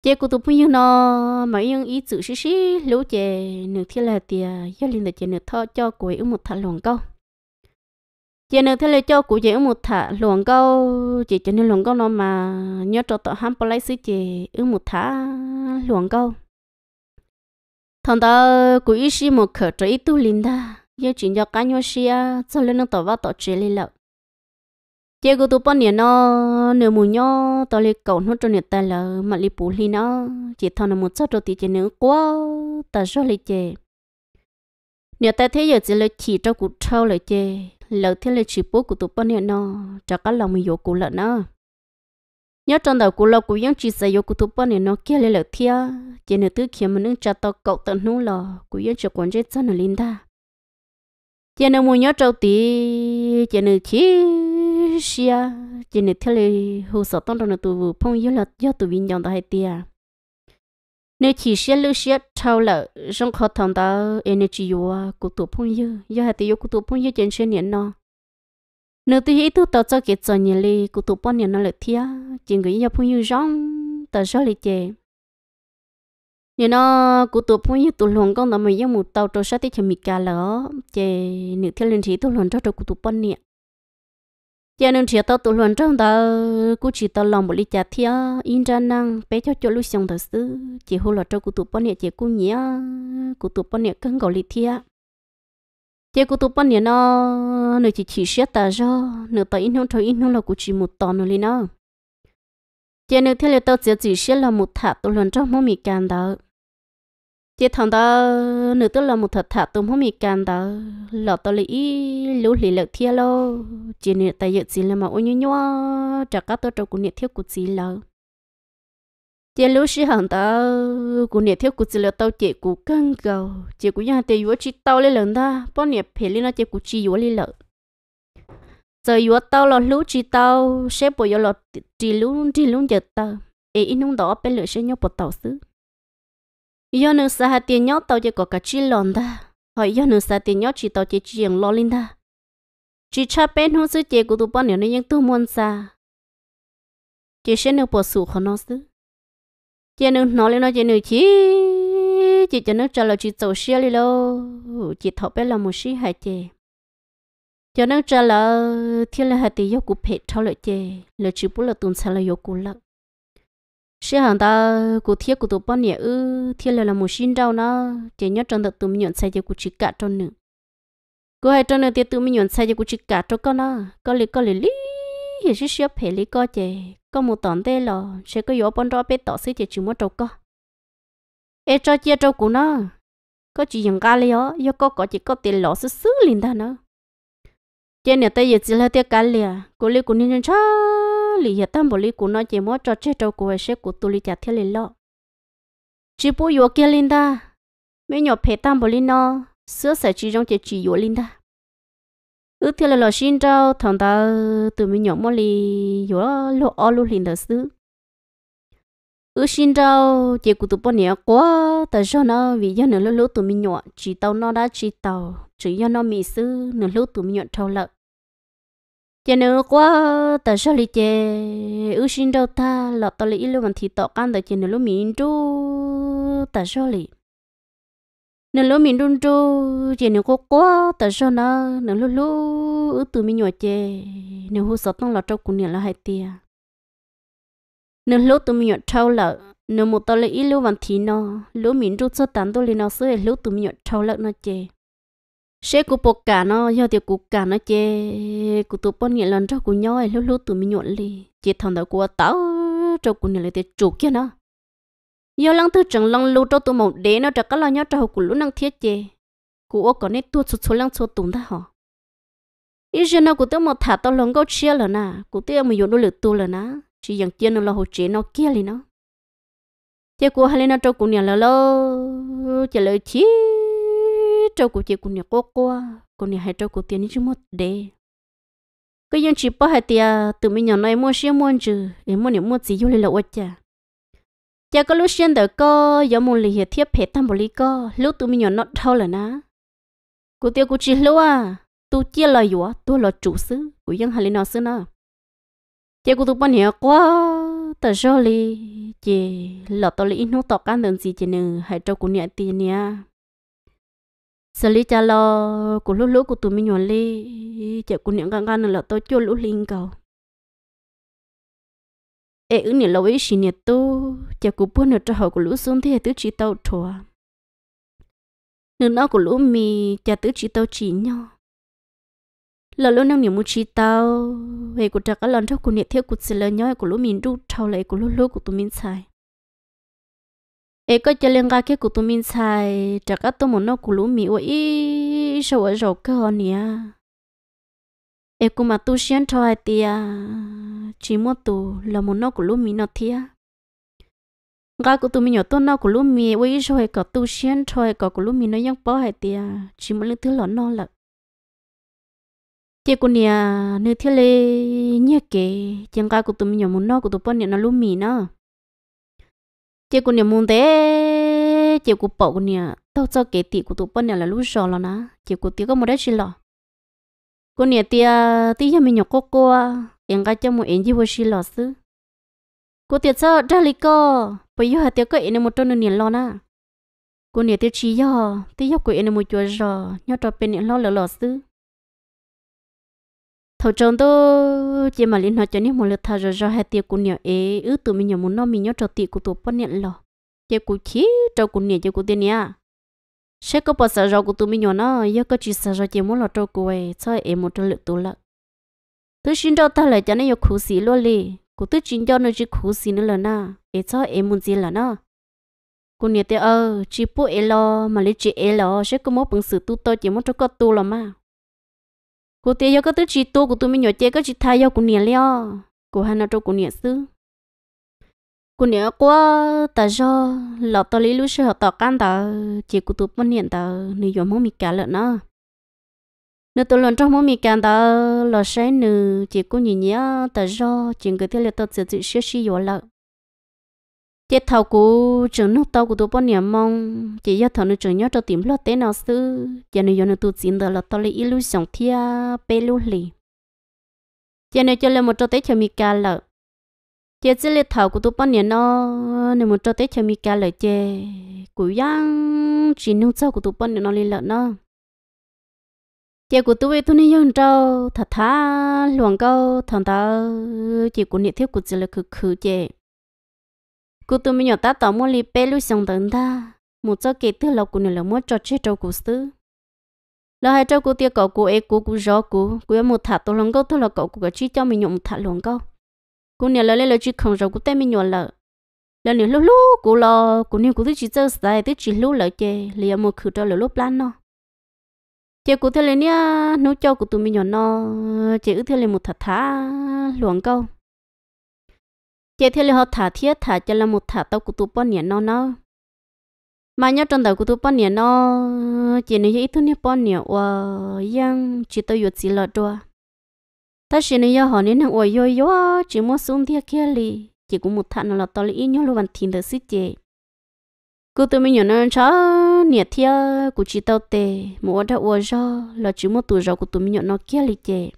chế của tụi phụ nó mà yên ý chữ xí xí lưu chơi nửa thiên là tiền gia linh là chơi nửa thọ cho quỷ một thằng lòng câu chị nên thế là cho cụ chị một thả luồng câu chỉ cho nên luồng câu nó mà nhớ cho tao ham lấy xí chỉ ở một thả luồng câu thằng ta cụ ý xí một khở cho ít tu linh ta giờ chỉ cho cá nhau xí à cho nên nó tao vào tao chơi lên lậu chị cụ tụi bọn nó nửa mù nhau tao lấy cầu nó cho nửa ta là mà lấy bù linh nó chỉ thằng nó một chút rồi thì chị nữ quá ta cho lấy chị nửa ta thấy giờ chỉ lấy chỉ cho cụ trâu lấy chị lỡ thế là chỉ bố của tụi bọn này nó cho các lòng mình yêu cụ lợn nó nhớ trong đầu của lâu của những chỉ xây yêu của tụi bọn này nó kia là lỡ thế chỉ nữa thứ mà mình cho tao cậu tận nung lò của những chỗ quan chết chân là linh ta chỉ nữa mua nhớ trâu tí chỉ nữa chỉ xia chỉ nữa thế là hồ sơ tông trong tụi vừa phong yêu là do tụi vinh dòng tao hay tia nếu chỉ sẽ lưu sẽ thâu là trong khó thằng đó energy của cụ tổ phong yêu yêu hạt tiêu cụ tổ phong yêu trên trên 年 nó nếu tôi ít tôi tạo cho cái cho nhiều li cụ tổ phong 年 nó là thia chỉ người yêu phong yêu rong tạo cho li chè Nếu nó cụ tổ phong yêu tổ lòng con đó mình yêu một tàu trâu sát thì chỉ mình cả lỡ chè nếu theo lên thì tổ lòng cho trâu cụ tổ phong niệm giờ nên chỉ tao tụ luận trong đó cũng chỉ tao lòng một lý trả thiệt in ra năng bé cho cho lối xong thật sự chỉ hô là cho cụ tụ bọn nhẹ chỉ cụ nhẹ cụ tụ bọn nhẹ cần gọi lý thiệt chỉ cụ tụ bọn nhẹ nó nửa chỉ chỉ xét ta cho nửa tao in không cho in không là cụ chỉ một tòn nữa lý nó giờ nửa theo lời tao chỉ chỉ xét là một thả tụ luận trong mỗi mì can đó chế thằng đó nữ tức là một thật thà tôi không mì can đó lọ tao lấy lũ lì lợt thia lo chỉ nửa tay dự gì là mà ôi nhua chả cá tôi trong cuộc nhiệt thiết của gì lợ chế lũ sĩ hàng đó cuộc nhiệt thiết của gì là tao chế cụt căng cầu chế cụt nhà tây vua chỉ tao lên lần đó bao nửa phe lên nó chế cụt chỉ vua lên lợt giờ vua tao là lũ chỉ tao sẽ bồi giờ lọ chỉ lũ chỉ lũ giờ tao ấy nung đó bên lửa sẽ nhau bột tàu xứ yo nữ sa hạt tiền nhót tao chỉ có cả chi lòn ta hỏi yo nữ sa tiền nhót chỉ tao chỉ chỉ lo linh ta chỉ cha bên hông sư chế của tụi bọn này nhưng tôi muốn xa chỉ sẽ nửa bỏ sủ khó nó sư chỉ nửa nói lên nó chỉ nửa chỉ chỉ cho nó trả lời chỉ tổ xe đi lô chỉ thọ bé là một sĩ hại chế cho nó trả lời thiên là hạt tiền yếu của phe thọ lợi chế lợi chỉ bút là tuần xa là yếu của lắm sẽ hàng ta cụ thiết của tổ bao nhiêu ư thiết là là một sinh rau nó chỉ nhớ trong đợt tụi mình nhận sai cho cụ chỉ cả cho nữa cô hay trong đợt tiết tụi mình nhận sai cho cụ chỉ cả cho con nó có lý có lý lý hiện sẽ sẽ phải lý có chè có một tòn tê lò sẽ có gió bọn đó bé tỏ sẽ chỉ chịu mất trâu co e cho chia trâu cụ nó có chỉ dùng cá lý ó do có có chỉ có tiền lọ sứ sứ liền ta nó trên nhà tây giờ chỉ là tiết cá lìa cô lý cụ nên chân chắc lì hiện tâm bộ lý của nó chỉ mỗi cho chết trâu của sẽ của tôi lý chặt thiết lì lo chỉ bố yếu kia linh ta mấy nhỏ phe tâm bộ lý nó sữa sẽ chỉ trong chế chỉ yếu linh ta ư thiết là lo xin trâu thằng ta từ mấy nhỏ mỗi lì yếu lo o lu linh ta sữa ư xin trâu chế của tụi bọn nhẹ quá ta cho nó vì do nữa lúc tụi mình nhỏ chỉ tàu nó đã chỉ tàu chỉ do nó mì sư nữa lúc tụi mình nhỏ trâu lợn chè nữa quá tờ sao lì chè ưu sinh đầu ta lọt tờ lưu văn thì tọ can tờ chè nữa lúc mình chú tờ sao lì nữa lúc mình đun chú chè nữa quá quá tờ nó nữa lúc lúc từ tụi mình nhỏ chè hồ hú sọt tông lọt trâu cũng nữa là hai tia nữa lúc từ mình nhỏ trâu là nữa một tờ lưu văn thì nó lúc mình chú sơ tán tụi lì nó sơ lúc tụi mình nhỏ trâu là nó chè sẽ cụ bột cả nó do tiêu cụ cả nó chê cụ tụ bọn nhẹ lần cho cụ nhau ấy lúc lúc tụi mình nhuận lì chê thằng đầu của tao cho cụ nhẹ lại tiêu chủ kia nó do lăng thứ chẳng lăng lưu cho tụi mộng để nó trả các lo nhau cho cụ lũ năng thiết chê cụ ô có nét tuột sụt số lăng số tụm ta họ ý giờ nó cụ tiêu một thả tao lòng câu chia là nà cụ tiêu mà dùng đôi lực tu là nà chỉ dặn chia nó là hồ chế nó kia lì nó chê cụ hai lên nó cho cụ nhẹ là lô chả lời chi trâu của chị cũng nhà cô cô cũng nhà hai trâu của tiền chứ một đề cái dân chỉ bỏ hai tiền từ mình nhỏ này mua xe mua chứ em mua nhà mua gì vô lấy lậu chả chả có lúc xuyên đỡ co giờ muốn lì hiệp thiết hết tam bồ lì co lúc tụi mình nhỏ nó thâu là na. cô tiêu cô chỉ lúc à tôi chia lời dùa tôi là chủ sứ của dân hà lý nó sứ nó chả cô tu bọn nhà quá tờ rồi lì chị lọt tao lì nó tọt cá đơn gì chị nữ hai trâu của nhà tiền nha xử lý cho e lo của lúc lúc của tụi mình nhỏ li chợ của những gan gan là tôi chua lũ linh cầu ê ứ nè lâu ấy xì nè tu chợ của buôn nè cho họ của lũ xuống thì tứ chỉ tàu chùa nửa nó của lũ mì chợ tứ chỉ tàu chỉ nhỏ. là lúc năng nhiều mu chỉ tàu về của trạc cái lần trước của nè theo của xử lý nhau của lũ mình rút trâu lại của lúc lúc của tụi mình xài e có cho lên cái của tụi mình xài chắc các tụi mình nó cù lũ mì ôi ý sầu ở rồi cơ hơn nhỉ Ê cũng mà tu xuyên cho ai tia chỉ mua tụ là một nó cù lũ mì nó thia cái của tụi mình nhỏ tụi nó cù lũ mì ôi ý sầu hay có tu xuyên cho hay có cù lũ mì nó ยัง bỏ hay tia chỉ một lần thứ lọ nó là chị cô nè nửa thiết lê nhớ kể chẳng cái của tụi mình nhỏ muốn nó của tụi bọn nó lũ mì nữa chị cũng niệm muốn thế chị cũng bảo cũng niệm tao cho cái tí của tụi bọn niệm là lú rồi là nè chị cũng tiếc có một đấy chỉ lo cô niệm tia tí giờ mình nhọc cô cô em gái cho một em gì vô chỉ lo xứ cô tiệt cho ra lý cô bây giờ hạt tiệt có em một trôn niệm lo nè cô niệm tia chỉ giờ tí giờ của em một chuột rồi nhớ cho bên niệm lo lỡ lỡ xứ thầu trồng đó chỉ mà liên hệ cho nên một lượt thà rồi hai tiệc của nhà ấy ứ tụi mình nhà muốn nó mình nhớ cho tiệc của tụi bọn nhận lò chỉ của chí cho của nhà chỉ của tiền nhá sẽ có bao giờ rồi của tụi mình nhỏ nó giờ có chỉ sợ rồi chỉ muốn là cho của ấy cho em một trò lượt tụi lợn tôi xin cho ta lại cho nên yêu khổ sĩ luôn đi cô tôi xin cho nó chỉ khổ sĩ nữa là na ấy cho em muốn gì là na cô nhà tiệc ơ chỉ bố em lo mà lấy chị em lo sẽ có một bằng sự tu tôi chỉ muốn cho có tu là mà cô tia yo có tới chỉ tô của tôi mình nhỏ chơi có chỉ thay yo của nè leo của hắn nó cho của nè xứ của nè quá ta do lọ to lý lúc sợ tỏ can ta chỉ của tôi bên hiện ta nữ yo mong mi cả lợn nó nếu tôi lần trong mong mi cả ta lọ sai nữa chỉ của nhìn nhá ta do chỉ cái theo là tôi sẽ chỉ sửa xí lại chế thầu của trường nước tàu của tôi bao nhiêu mong chỉ do thầu nước trường nhớ cho tìm lót tế nào sư giờ này giờ này tôi xin được là tôi lấy illusion thia bê lưu lì giờ này cho lên một chỗ tế cho mi ca lợ chế chỉ lấy thầu của tôi bao nhiêu nó này một chỗ tế cho mi ca lợ chế của giang chỉ nước tàu của tôi bao nhiêu nó lên lợ nó chế của tôi tôi nên dùng trâu thật thà luồng câu thằng ta chỉ của nhiệt thiết của chỉ là khử khử chế cô tụi mình nhỏ ta tỏ mua lì bê lưu xong tận ta một cho kể thứ lộc của nó là mua cho chết trâu của sư là hai trâu của tia cậu của ế của của gió của của một thả tổ lòng câu thứ là cậu của chỉ cho mình nhộng thả lòng câu cô nhà là lấy là chỉ không rồi của tay mình nhỏ là là nếu lúc lúc của lo của nếu của tôi chỉ chơi sai tôi chỉ lúc là chơi lìa một khử trâu là lúc lan nó chơi của thế là nia nấu cho của tụi mình nhỏ nó chơi ư thế là một thả thả luồng câu chế thế là họ thả thiết thả cho là một thả tàu của tu bọn nhện nó nó mà nhớ trong tàu của tu bọn nhện nó chỉ nên ít thôi nhé bọn nhện và yang chỉ tao yuột gì là đua ta chỉ nên giờ họ nên hàng ôi yo yo chỉ muốn xuống thiết kia li chỉ cũng một thả nó là tao ít nhớ luôn vẫn thiên được sức chế cô tụi mình nhớ nó chớ nhẹ thiết của chỉ tàu tè, một ở đã ở yo là chỉ muốn tụi rau của tụi mình nhớ nó kia li chế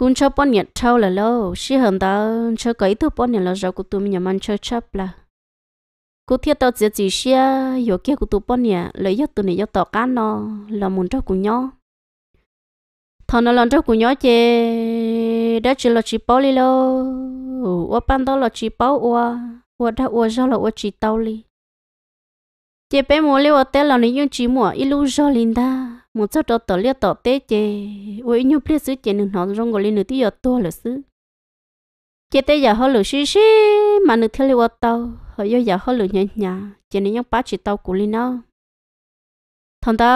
cũng cho bọn nhật trâu là lâu chỉ hơn đó cho cái thứ bọn nhật là rồi của tụi mình nhầm ăn chơi chấp là cú thiết tao chỉ chỉ xia yo kia của tụi bọn nhật lấy yo tụi này yo tao cá nó là muốn cho của nhau thằng nó làm cho của nhau chê đã chỉ là chỉ bao li lô ô ban đó là chỉ bao ô ô đã ô do là ô chỉ tao li chế bé mua liu ở tết là nên dùng chỉ mua ít lưu do linh ta một số trò tỏ liệt tỏ tế chê với nhiều biết sứ chê nương họ rong gọi lên nửa tí giờ to là sứ chê tế giờ họ lửa xí xí mà nữ nửa thế liệu tao họ giờ giờ họ lửa nhẹ nhẹ chê nên nhóc bá chỉ tao của lý nó thằng ta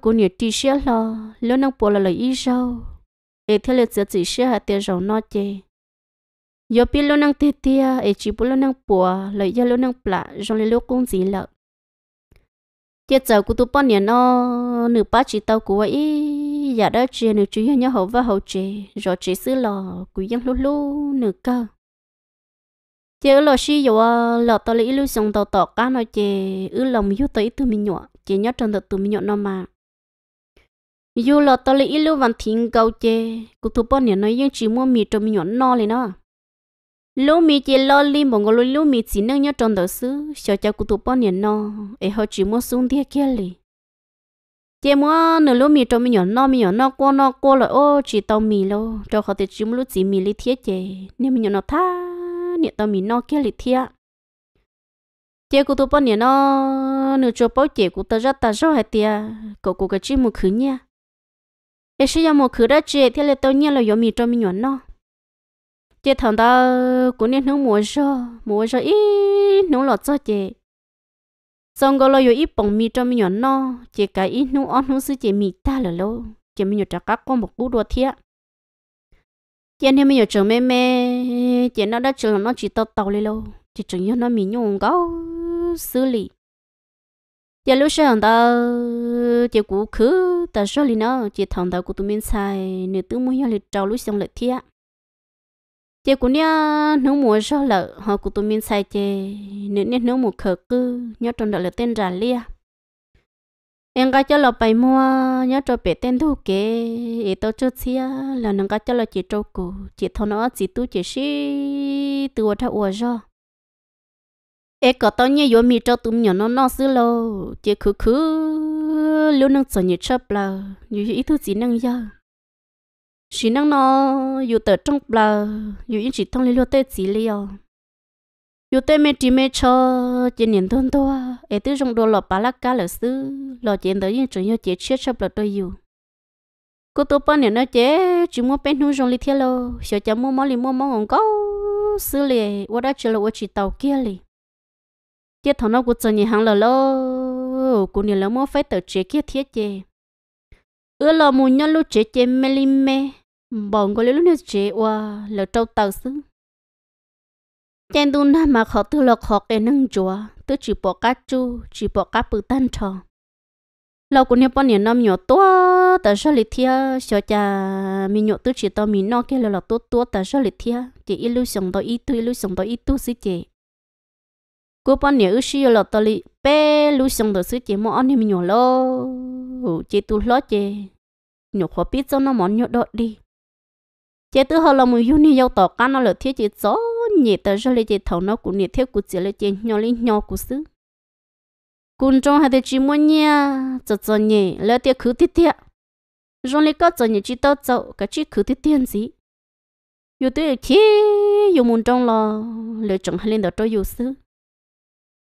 của nhiều tí xé lo lỡ năng bộ là lợi ý sâu. ê thế liệu sẽ chỉ xé hạt tiền rồng nó chê giờ biết lỡ năng tê tê à, ê chỉ bộ lỡ năng bộ lợi giờ lỡ năng plạ rong lên lỡ công gì lợi tiết giờ cô tu bọn nhà nó nửa ba chỉ tao của ấy giả đó chị nửa chú nhà hậu và hậu chị rồi chị xứ lò của dân lú lú nửa cơ chị ở lò xí dụ lò tàu lấy lưu xong tao tỏ cá nó chị ở lòng yêu tới từ mình nhọ chị nhớ trần thật tụi mình nhọ nó mà dù lò tao lấy lưu văn thiên cầu chị cô tu bọn nhà nó vẫn chỉ mua mì cho mình nhọ no lên nó lúc mi chỉ lo li mong ngô lô mi chỉ nâng nhớ trong đầu xứ cho cho cụ tụ bao nhiêu nó e họ chỉ mua xuống thiệt kia li chỉ mua nửa lô mi trong mi nhỏ nó mi nhỏ nó qua nó qua rồi ô chỉ tao mi lô cho họ thì chỉ mua chỉ mi li thiệt chè nên mi nhỏ nó tha nên tao mi nó kia li thiệt chỉ cụ tụ bao nhiêu nó nửa chỗ bao chỉ cụ ta e ra ta ra hết tiệt cậu cụ cái chỉ muốn khứ nha e sẽ mua khứ đó chỉ thế là tao nhớ là yếu mi trong mi nhỏ nó chị thằng đó cũng nên nấu mua cho mua cho ít nấu lọt cho chị xong rồi lại ít bông mì cho mình nhỏ nó chị cái ít nấu ăn nấu sữa chị mì ta là lâu chị mình nhỏ trả các con một cú đua thiệt chị anh em mình nhỏ trường mẹ mẹ chị nó đã trường nó chỉ tàu tàu lên lâu chị trường nhỏ nó mình nhung gấu xử lý giờ lúc sáng ta chị cũ khứ ta số lý nó chị thằng đó của tụi mình xài nửa tiếng mua nhỏ lịch trâu lúc xong lịch thiệt chị cũng nha nấu mùa cho lợ họ cũng tụi mình xài chị nếu nha nấu mùa khờ cư nhớ trong đó là tên rà lia em cái cho lọ bảy mua nhớ cho bảy tên thu kế ý tao cho xia là nâng cái cho lọ chị trâu cụ chị thọ nó chị tu chị xí từ ở thao ở cho em có tao nhớ vô mi cho tụi nhỏ nó nó xứ lô chị khứ khứ lưu nâng sợ nhiệt chớp là như ý thứ gì nâng giờ chỉ năng nó dù tờ trong bờ dù yên chỉ thông lý lo tê chỉ liều dù tê mê chỉ mê cho chỉ niệm thôn thua ở tư trong đồ lọ bà lắc cá lợ sư lọ chỉ tới yên chủ yếu chỉ chết cho bờ đôi dù cô tôi bao nhiêu nó chế chỉ mua bên hưu trong lý thiên lo sợ chả mua món lì mua món ngon câu sư lì 我 đã 吃了我 chỉ tàu kia lì chế thằng nó cũng chơi nhiều hàng lợ lo cũng nhiều lắm mua phải tờ chế kia thiết chế ưa lò mù nhau lô chế chế mê lì mê bọn người lúc này chế qua lỡ trâu tàu xứ chen tu na mà khó tư lọ khó cái năng chúa tư chỉ bỏ cá chu chỉ bỏ cá bự tan trò lâu cũng nhập bọn nhà năm nhỏ tua tại sao lịch thia sợ cha mình nhỏ tư chỉ tao mình nó kia là là tua tua tại sao lịch thia chỉ ít lưu xong đó ít tu ít lưu xong đó ít tu sĩ chị cô bọn nhà ước sĩ là tao li bé lưu xong đó sĩ chị mà anh em nhỏ lo chị tu lo chị nhỏ khó biết cho nó món nhỏ đọt đi chế tự hồ là một yêu nhiều tỏ cá nó là thiết chế gió nhị tới cho lấy chế thầu nó cũng nhị thiết cũng chỉ lấy chế nhỏ lên nhỏ cũng xứ cũng trong hai đứa chỉ muốn nha cho cho nhị lấy tiệt khử tiệt tiệt rồi lấy có cho nhị chỉ tao cho cái chỉ khử tiệt tiệt gì yêu tự khi yêu muốn trong lo lấy chồng hai lên đó cho yêu xứ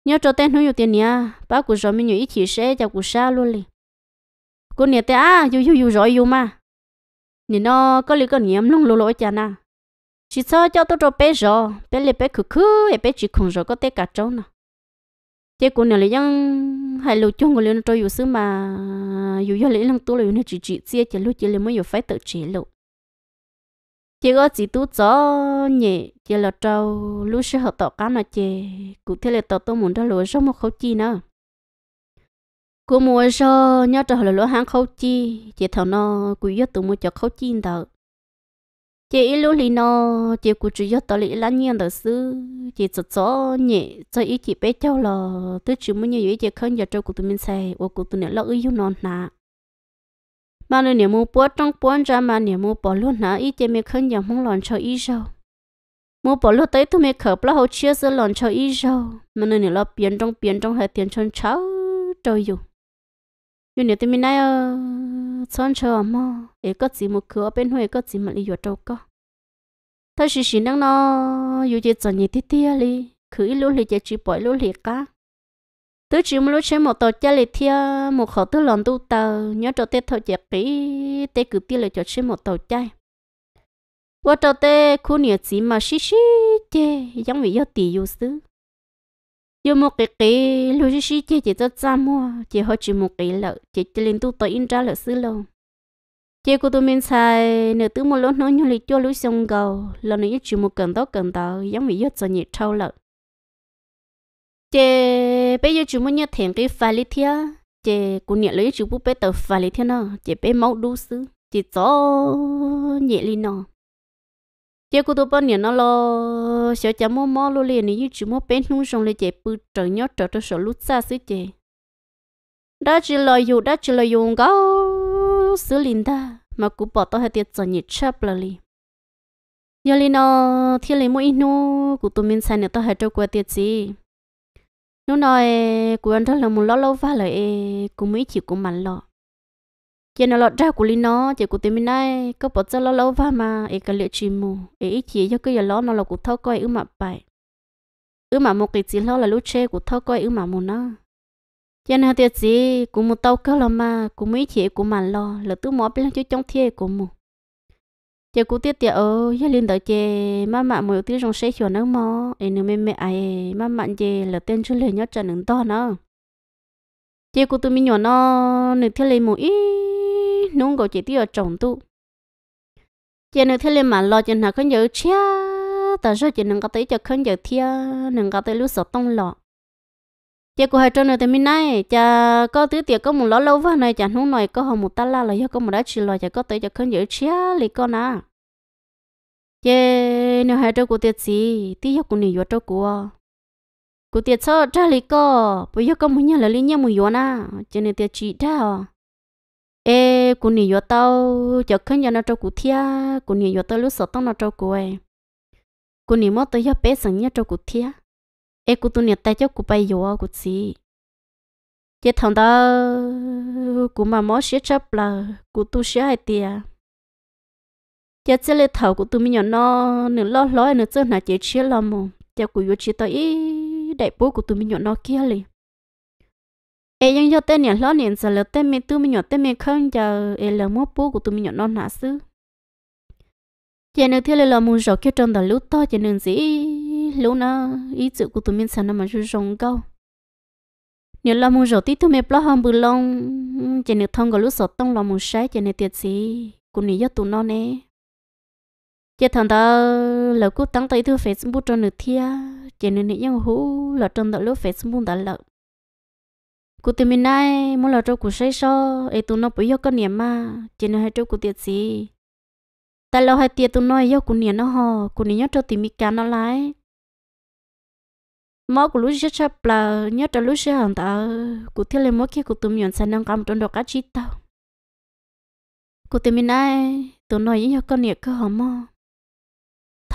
nhớ cho tên nó yêu tiền nha bác cũng rồi mình nhiều ít chỉ sẽ cho cũng xa luôn liền cô nhị ta yêu yêu yêu rồi yêu mà nên nó có lý có niệm lung lô lỗi cha na chỉ sợ cho tôi cho bé rồi bé lệ bé khứ khứ bé bé chỉ không rồi có té cả trâu nè thế cô này lấy những hai lô chung của liên nó trôi yếu xứ mà yếu yếu lấy lăng tu là nó chỉ chỉ chia chỉ lúc chỉ lấy mới yếu phải tự chỉ lộ chỉ có chỉ tu cho nhẹ chỉ là trâu lúc sẽ hợp tỏ cá nó chỉ cụ thể là tỏ tôi muốn ra lối số một khẩu chi nữa cô mua cho nhớ trở lại lỗ hàng khâu chi chị thằng nó cứ nhớ tụi mua cho khâu chi đó chị ít lúa này nó chị cứ chỉ nhớ tới lì lá nhiên đó xứ chị chợt chó nhẹ cho ít chị bé cháu là tôi chỉ muốn nhớ chị không giờ cho của tụi mình xài và của tụi nó lỡ yêu non nà mà nếu mua bó trong bó ra mà nếu mua bó luôn nà ý chị mình không giờ mong lòng cho ít sao mua bỏ lót tới tụi mình khởi là hậu chia sẻ lòng cho ít sao mà nếu lo biến trong biến trong hệ tiền chân cháu trời dùng nhưng nếu mình nói chọn chờ mà ấy có gì một cửa bên huệ có gì mà đi vào đâu có ta chỉ chỉ năng nó dù chỉ chọn như thế thế đi cứ lũ lì chỉ chỉ bỏ lũ lì cả tớ chỉ một lúc chơi một tổ chơi lì thia một khẩu tớ lòng đầu tờ nhớ cho tớ thôi chỉ kỹ tớ cứ tiếc lì cho chơi một tổ chơi qua cho tớ khu nhà gì mà xí xí chơi giống như yêu tỷ yêu xứ yo một cái cái lúc gì chỉ chỉ cho cha mua chỉ họ chỉ một cái lợ chỉ cho linh tu tới in ra lợ xứ lâu chỉ cô tôi mình xài nửa thứ một lốt nói như là cho lúc xong gầu là nửa chỉ một cần đó cần đó giống như cho nhiệt trâu lợ chỉ bây giờ chỉ muốn nhớ thèm cái pha lý thia chỉ cô nhớ lấy chỉ bút bé tờ pha lý thia nó chỉ bé máu đu xứ chỉ cho nhẹ lý nó chế cô tôi bao nhiêu nó lo sợ chả mò mò luôn liền như chỉ mò bên hung sông lên chế bự trở nhớ trở trở sợ lút xa xứ chế đã chỉ lo dù đã chỉ lo dùng gấu xứ liền ta mà cũng bỏ tao hai tiệt giờ nhiệt chắp là liền giờ liền nó thiên liền mỗi nu của tôi mình sai nữa tao hai trâu qua tiệt gì nó nói của anh đó là một lo lâu pha lại cũng mới chịu cũng mặn lo chị nó lọt ra của linh nó chị của tụi mình này có bỏ cho lo lâu và mà ấy cái liệu chị mù ấy chị cho cái giờ lo nó là của thao coi ư mà bài ư mà một cái gì lo là lúc che của thao coi ư mà mù nó cho nên tiệt gì của một tàu cơ là mà của mấy chị của mà lo là tứ mỏ bên chỗ trong thiê của mù chị của tiết tiệt ơ gia linh đợi chị má mẹ mồi tí trong xe chùa nó mò ấy nếu mẹ mẹ ai má mẹ chị là tên chú lên nhất cho đứng to nó chị của tụi mình nhỏ nó nửa thiê lên một ít nung gọi chỉ tiêu trồng tu chị nữa thế lên mà lo chỉ nào không nhớ chia ta rồi chị nâng có tới cho không nhớ thia nâng có tới lúc sợ tông lọ Chị của hai trâu này thì mình nay, chả có thứ tiệc có một lỗ lâu vào này chả nung nồi có hồng một ta la là do có một đá chỉ lo chả có tới cho không nhớ chia lì con à Chị nếu hai trâu của tiệc gì tí giờ của nhiều vợ trâu của của tiệc sao trả lì co bây giờ có muốn nhớ là lì nhớ muốn vợ na chỉ nên tiệc chị đó ê cụ nỉ vô tao chợ khấn nhà nó trâu cụ thia cụ nỉ vô tao lúc sợ tao nó trâu cụ ấy cụ nỉ mót tới hiệp bé sẵn nhà trâu cụ thia ê cụ tu nỉ tay cho cụ bay vô cụ xí chế thằng đó cụ mà mất xé chấp là cụ tu xé hai tiệt. chế chỉ lê thầu cụ tu mi nhỏ nó nửa lo lo nửa chơi nà chế chia làm mồm chế cụ vô chỉ tới đại bố cụ tu mi nhỏ nó kia liền em ยังยอดเต้นเนี่ยล้อเนี่ยจะเลือเต้นเมตู้ไม่หยดเต้นเมเครื่องจะเอเลมัวปูกูตู้ไม่หยดนอนหาซื้อเจนึกที่เลยเรามูจอกเกี่ยวจนแต่ลุ้ต่อเจนึกสิลุ้นะอีจุกูตู้มินสันน่ะมันชูจงเก้าเนี่ยเรามูจอกที่ตู้เมปลาหอมบุลงเจนึกทองกับลุ้สดต้องเรามูใช้เจนึกเตียสิกูนี่ยอดตู้นอนเน่เจทันตาเรากูตั้งใจที่เฟซบุ๊กจนนึกเที่ยเจนึกเนี่ยยังหูเราจนแต่ลุ้เฟซบุ๊กแต่ละ cụ tụi mình nay muốn là trâu cụ say so ấy tụi nó bây giờ có niệm mà chỉ nó hai trâu cụ tiệt gì tại lâu hai tiệt tụi nó bây giờ cụ niệm nó hò cụ niệm nhớ trâu tìm mình cá nó lại mỗi cụ lúc sẽ chập là nhớ trâu lúc sẽ hàng ta cụ thiết lên mỗi khi cụ tụi mình sẽ nâng cầm trong đồ cá chít tao cụ tụi mình nay tụi nó bây giờ có niệm cơ hả mà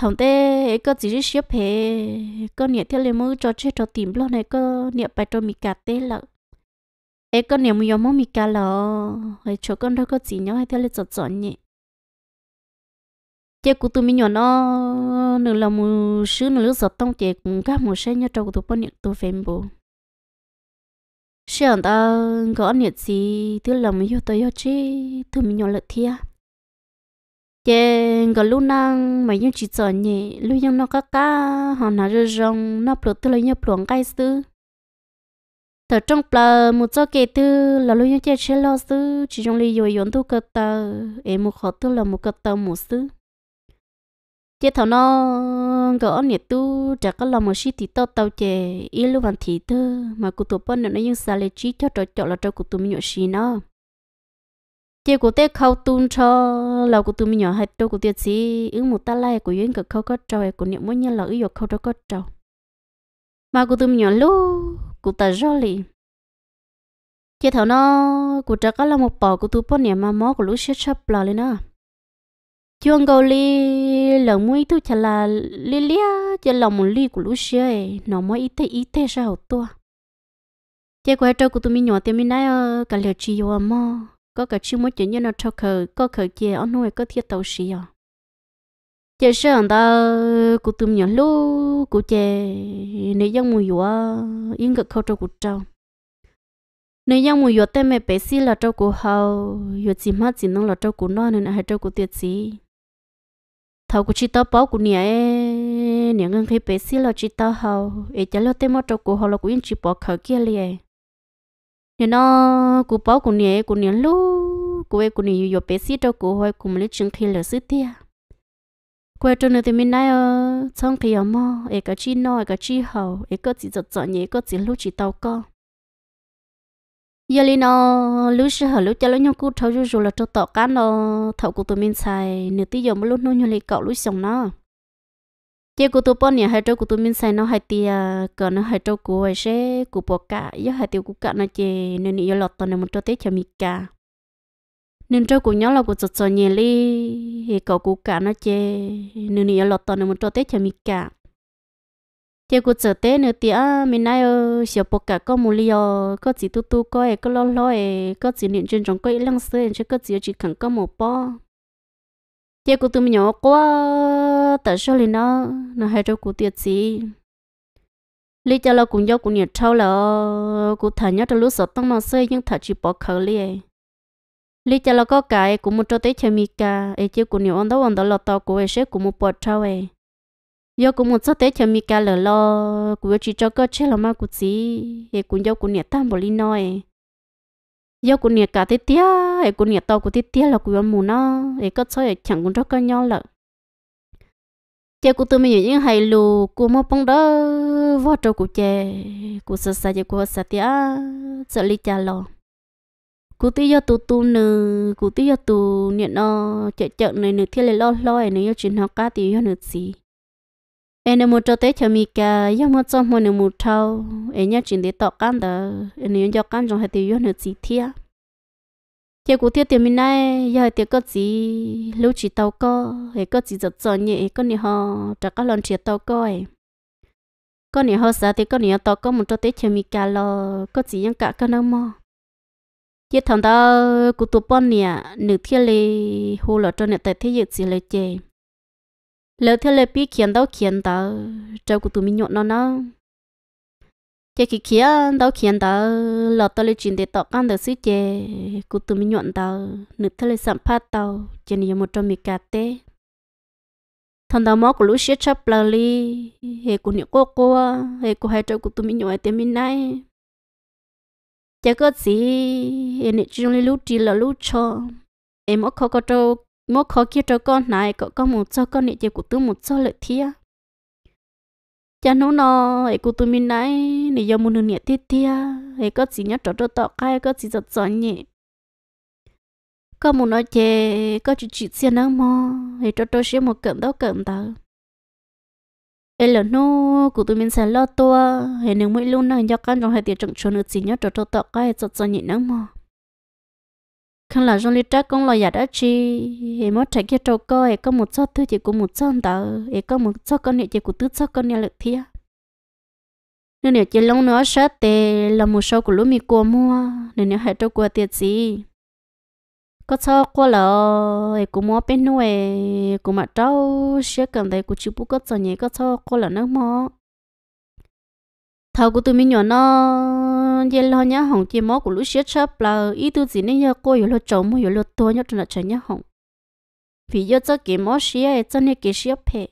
thằng tê có chỉ ship hè có niệm thiết lên mỗi trò chơi trò tìm lo này có niệm bài trò mình cá tê lợn ấy con niệm yêu mong mi cả lo ấy chỗ con đâu có gì nhau hay theo lấy chọn chọn nhỉ chế cụ tụi mình nhỏ nó nửa là mù sứ nửa là giọt tông chế cũng các mù xe nhau trong tụi bọn niệm tụi phèm bù xe ta có niệm gì thứ là mình yêu tới yêu chứ tụi mình nhỏ lợi thia chế có lúc năng mà những chỉ chọn nhỉ lúc những nó cá cá họ nào rồi rong nó plot tụi lấy nhau plong cái xứ thở trong bờ một chỗ kể tư là lúc những chơi chơi lo sư chỉ trong lý rồi yốn tu cơ tờ em một khó tư là một cơ tờ một sư chơi thằng nó gõ nhiệt tu chả có là một sĩ thì to tàu chè ý lưu văn thị tư mà cụ tụ bọn nó những xa lệ trí cho trò chọn là cho cụ tụ mình nhỏ xì nó chơi cụ tê khâu tuôn cho là cụ tụ mình nhộn hay cho cụ tiệt gì ứng một ta lai của yến cực khâu có trâu của niệm mỗi nhân là ứng dục khâu cho có trâu mà cụ tụ mình nhộn lúc cụ ta rõ lì chế thảo nó cụ trả có là một bò của tu bò nè mà mó của lũ xếp sắp lò lên nó chuông gầu li lợn mũi tu chả là li lia chả lòng một li của lũ xếp nó mới ít thế ít thế sao tua chế quay trâu của tụi mình nhỏ tụi mình nói ờ, cả liều chi vô mò có cả chi mỗi chuyện như nó trâu khờ có khờ chè ông nuôi có thiết tàu xì à giờ sơn ta cụ tụm nhỏ lú cụ chè nếu dân mùi vua yên cực khâu trâu cụ trâu nếu dân mùi vua tên mẹ bé xí là trâu cụ hầu vua chỉ mắt chỉ nông là trâu cụ non nên hay trâu cụ tiệt xí thầu cụ chỉ tao bảo cụ nhẹ nhẹ ngân khi bé xí là chỉ tao hầu ấy chả lo tên mọ trâu cụ hầu là cụ yên chỉ bỏ khâu kia liền nên nó cụ bảo cụ nhẹ cụ nhẹ lú cụ em cụ nhẹ vua bé xí trâu cụ hoài cụ mới chứng khi là sứt tiệt quay trôn nữa thì mình nói trong cái yếu mò ấy cái chi no ấy cái chi hậu ai có chỉ dọn giật ai có chỉ lúc chỉ tàu co giờ lên nó lúc sẽ hở lúc cho lúc nhau cút thâu rồi rồi là cho tàu cá nó thầu của tụi mình xài nửa tí giờ một lúc nó như lấy cậu lúc xong nó chế của tụi bọn nhà hai trâu của tụi mình xài nó hai tia à, cỡ nó hai trâu của ấy sẽ của bò cả giờ hai tiêu của cả nó chế nên nhiều lọt tao nên một trâu tết cho mình cả nên trâu của nhau là của chợt chợt nhẹ li thì cậu của cả nó chê nên nhớ lọt tao nên muốn cho tết cho mình cả chê của chợt tết nữa à mình nay ơ sửa bộ cả có mù liò có chỉ tu tu có cái có lo lo có chỉ niệm trên trong có ít lăng sơ chứ có chỉ chỉ cần có một bó chê của tụi mình nhỏ quá tại sao liền nó nó hay trâu của tiệt gì lý cho là cũng do cũng nhiệt trâu là cũng thà nhớ trong lúc sợ tăng nó xây nhưng thà chỉ bỏ khờ liền lý cho là có cái cũng một chỗ tới chơi mi cả ấy chứ cũng nhiều anh đó anh đó là tao của sẽ cũng một bữa trâu ấy giờ cũng một chỗ tới chơi mi cả là lo cũng chỉ cho cơ chơi là mà cũng gì ấy cũng giờ cũng nhiệt tam bồ li nói giờ cũng nhiệt cả tít tía ấy cũng nhiệt tao cũng tít tía là cũng mù nó ấy có số ấy chẳng cũng cho cơ nhau lợ chơi cũng tụi mình những hay lù cũng một bóng đó vợ trâu cũng chơi cũng sợ sợ chơi cũng sợ tía sợ lý cha lo cú tí cho tụ tụ nè cú tí cho tụ nhận nó chợ chợ này nửa thiên lệ lo lo này do chuyện học cá thì cho nửa gì em một cho tết cho mi cả do một trong một nửa một thâu em nhớ chuyện để tọt cán đó em nhớ cho cán trong hai tiêu cho nửa gì thia thế cú thia tiền mình này giờ hai tiêu có gì lưu chỉ tàu có hay có gì giật giật nhẹ có nửa họ trả các lần chỉ tàu coi có nửa họ sao thì có nửa tàu có một cho tết cho mi cả lo có gì những cả cái nào mà giờ thằng ta cụ tụ bọn nè nữ thiên lệ hồ lọ cho nè tại thế giới gì lời chê lỡ thiên lệ biết khiến tao khiến tao cho cụ tụ mình nhộn nó nó chê khi khiến tao khiến tao lọ ta lấy chuyện để tọ căn được sự chê cụ tụ mình nhộn tao nữ thiên lệ sẵn phát tao chê nè một trong mình cà tê thằng ta móc lũ xe chắp lờ li hệ cụ nhộn cô cô hệ cụ hai cho cụ tụ mình nhộn ở tên mình này chả có gì em chúng đi lúc đi là lúc cho em mất khó có trâu mất khó kia cho con này có có một cho con này chỉ của tôi một cho lợi thia chả nó nó em của tôi mình này này giờ muốn nhận tiết thia em có gì nhớ cho trò tọ cái có gì rất giỏi nhỉ có muốn nói chê có chuyện chuyện nó mò em cho tôi xem một cận đó cận đó ấy là nó cụ tụi mình sẽ lo tua hệ nếu mỗi lúc nào do căn trong hai tiệt trọng chuẩn được gì nhớ cho cho tao cái cho cho nhịn nắng mà khăn là trong lịch trác cũng lo giả đã chi hệ mất chạy kia trâu coi có một số thứ chỉ của một số tờ hệ có một số con nhẹ chỉ của tứ số con nhẹ lực thia nên nếu chỉ lâu nữa sát tệ là một số của lúa mì cua mua nên nếu hai trâu qua tiệt gì có cho qua là cũng mua bên nuôi cũng mà trâu sẽ cần thấy cũng chịu bút có cho nhẹ có cho qua là nước mò thầu của tụi mình nhỏ nó giờ lo nhá hỏng chỉ mò của lũ sẽ chấp là ý tư gì nên giờ cô hiểu lo trống mà hiểu lo to nhất là chơi nhá hỏng vì giờ cho cái mò sẽ cho nên cái sẽ phê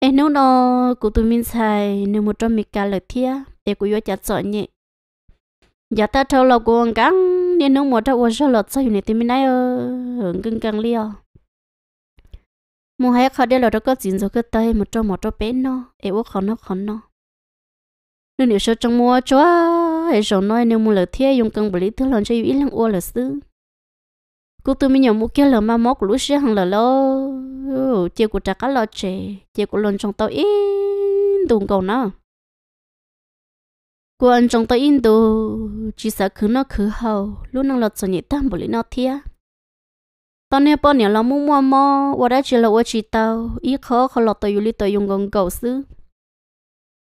em nếu nó của tụi mình xài nếu một trăm mít cá lợi thia để cô yêu chặt sợ nhẹ giờ ta thâu là của gắng nên nó mua trâu cho lọt sao này mình nãy hưởng cưng căng liều mua hai khó đây là có chín rồi cứ tay một trâu một trâu bé nó em uống khó nó khó nó nên nếu sợ trong mua cho ai rồi nói nếu mua lời thiê dùng cân bự lý thứ lần cho ít lần uống là xứ cô tôi mình nhầm mua kia là mà móc lũ xe hàng là lo chiều của trả cá lo chè chiều của lần trong tàu ít đùng cầu nó cô anh trong tay in đồ chỉ sợ cứ nó cứ hầu luôn năng lọt sợ nhị tam bồi nó thía. tao nè bọn nhà lo mua mua mò và đã chỉ là qua chỉ tao ý khó khó lọt tao yuli tao dùng gồng cầu xứ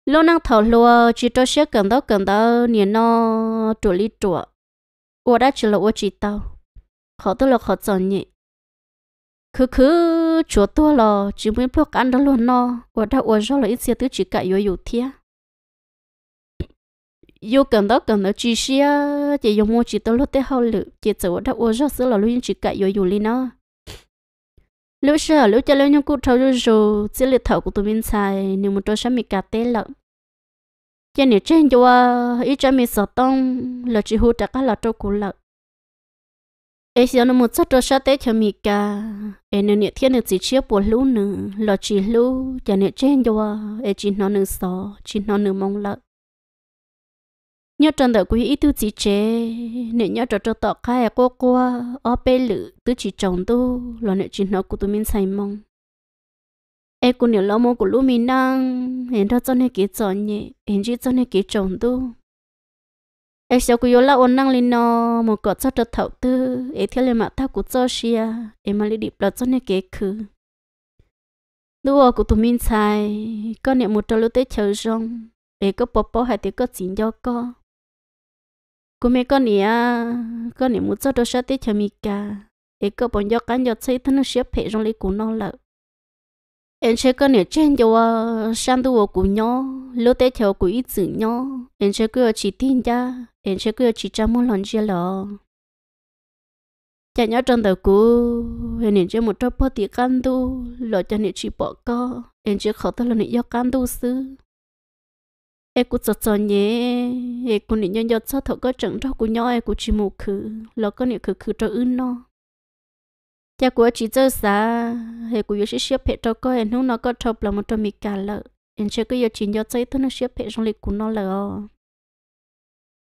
luôn năng thầu lúa chỉ cho xe cần đó cần đó nhà nó trụ lý trụ và đã chỉ là qua chỉ tao khó tôi là khó sợ nhị cứ cứ chỗ tôi là chỉ mới bước ăn đó luôn nó và đã uống rồi ít xe thứ chỉ cả yếu yếu thia yêu cần đó cần đó chỉ xia chỉ dùng mua chỉ tới lúc tới hậu lự chỉ chỗ đã ô ra sữa là luôn chỉ cả rồi yêu li nó lúc xưa lúc cho lúc nhung cụ thâu rồi rồi chỉ liệt thầu của tụi mình xài nhưng mà tôi sẽ mình cả té lợn cho nên trên cho ít cho mình sợ tông là chỉ hút đã cả là tôi cũng lợn ấy giờ nó một chút tôi sẽ té cho mình cả ấy nên nhiệt thiên được chỉ chia bộ lũ nữa là chỉ lũ cho nên trên cho ấy chỉ nó nữa sợ chỉ nó nữa mong lợn nhớ trần đợi quý ý tư chỉ chế nếu nhớ trò trò tọ khai à cô qua, ở bê lự tư chỉ chồng tu là nếu chỉ nói của tụi mình say mong em cũng nhớ lo mong của lũ mình đang hiện ra cho nên kế cho nhỉ hiện chỉ cho nên kế chồng tu em sẽ cứ là ôn năng lên nó một cọ cho trò thầu tư em theo lên mặt thao của cho xia em mà lấy điệp là cho nên kế khứ đua của tụi mình sai có nếu một trò lũ tới chờ rong để có bó bó hay thì có chín cho con cô mẹ con nè con nè muốn cho đôi sát tết cho mi cả em có bận nhóc cán nhóc xây thân xếp phe trong lấy củ non lợ em sẽ con nè trên cho sang tu củ nhỏ lô tết theo củ ít chữ nhỏ em sẽ cứ chỉ tin cha em sẽ cứ chỉ chăm muốn lòng chia lọ cha nhỏ trong đầu cũ em nè chơi một trò bò tiệc cán tu lọ cho nè chỉ bỏ co em sẽ khó tới là nè nhóc cán tu xứ em cũng sợ sợ nhé em cũng nhớ nhớ sao thọ có trận cho của nhau em cũng chỉ một khứ lo có niệm khử khử cho ưng nó cha của chỉ chơi xa em cũng nhớ sẽ xếp hệ cho có em không nó có chọc là một trong mì cả lợ em sẽ cứ nhớ chỉ nhớ chơi thôi nó xếp hệ trong lịch của nó lợ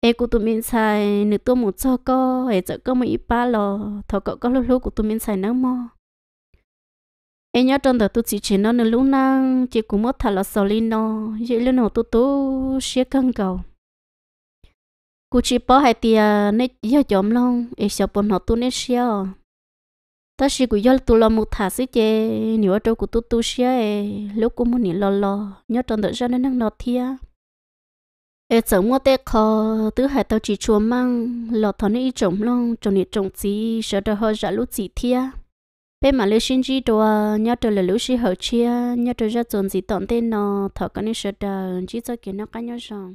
em cũng tụi mình xài nửa tuần một cho có em sợ có một ít ba lò thọ có có lúc lúc của tụi mình xài nó mò em nhớ trong đầu tôi chỉ chỉ nó nữa lúc na chỉ cũng mất thà là sầu linh nó vậy lúc nào tôi tôi sẽ căng cầu cú chỉ bỏ hai tia nét giờ chấm long em sợ bọn họ tôi nét xé ta chỉ cú giờ tôi làm một thà xí chê nhiều chỗ của tôi tôi sẽ lúc cú muốn lo lo nhớ trong đầu ra nên năng nọ thia em sợ mua tê khó tứ hai tao chỉ chua mang lọt thằng nè chấm long cho nè chồng gì sợ đỡ hơi ra lúc chỉ thia bên mà lưu sinh chỉ đồ nhớ trở là lưu sinh hậu chia nhớ trở ra dồn gì tận tên nó thọ cái này sợ chỉ cho kiến nó cái nhớ rằng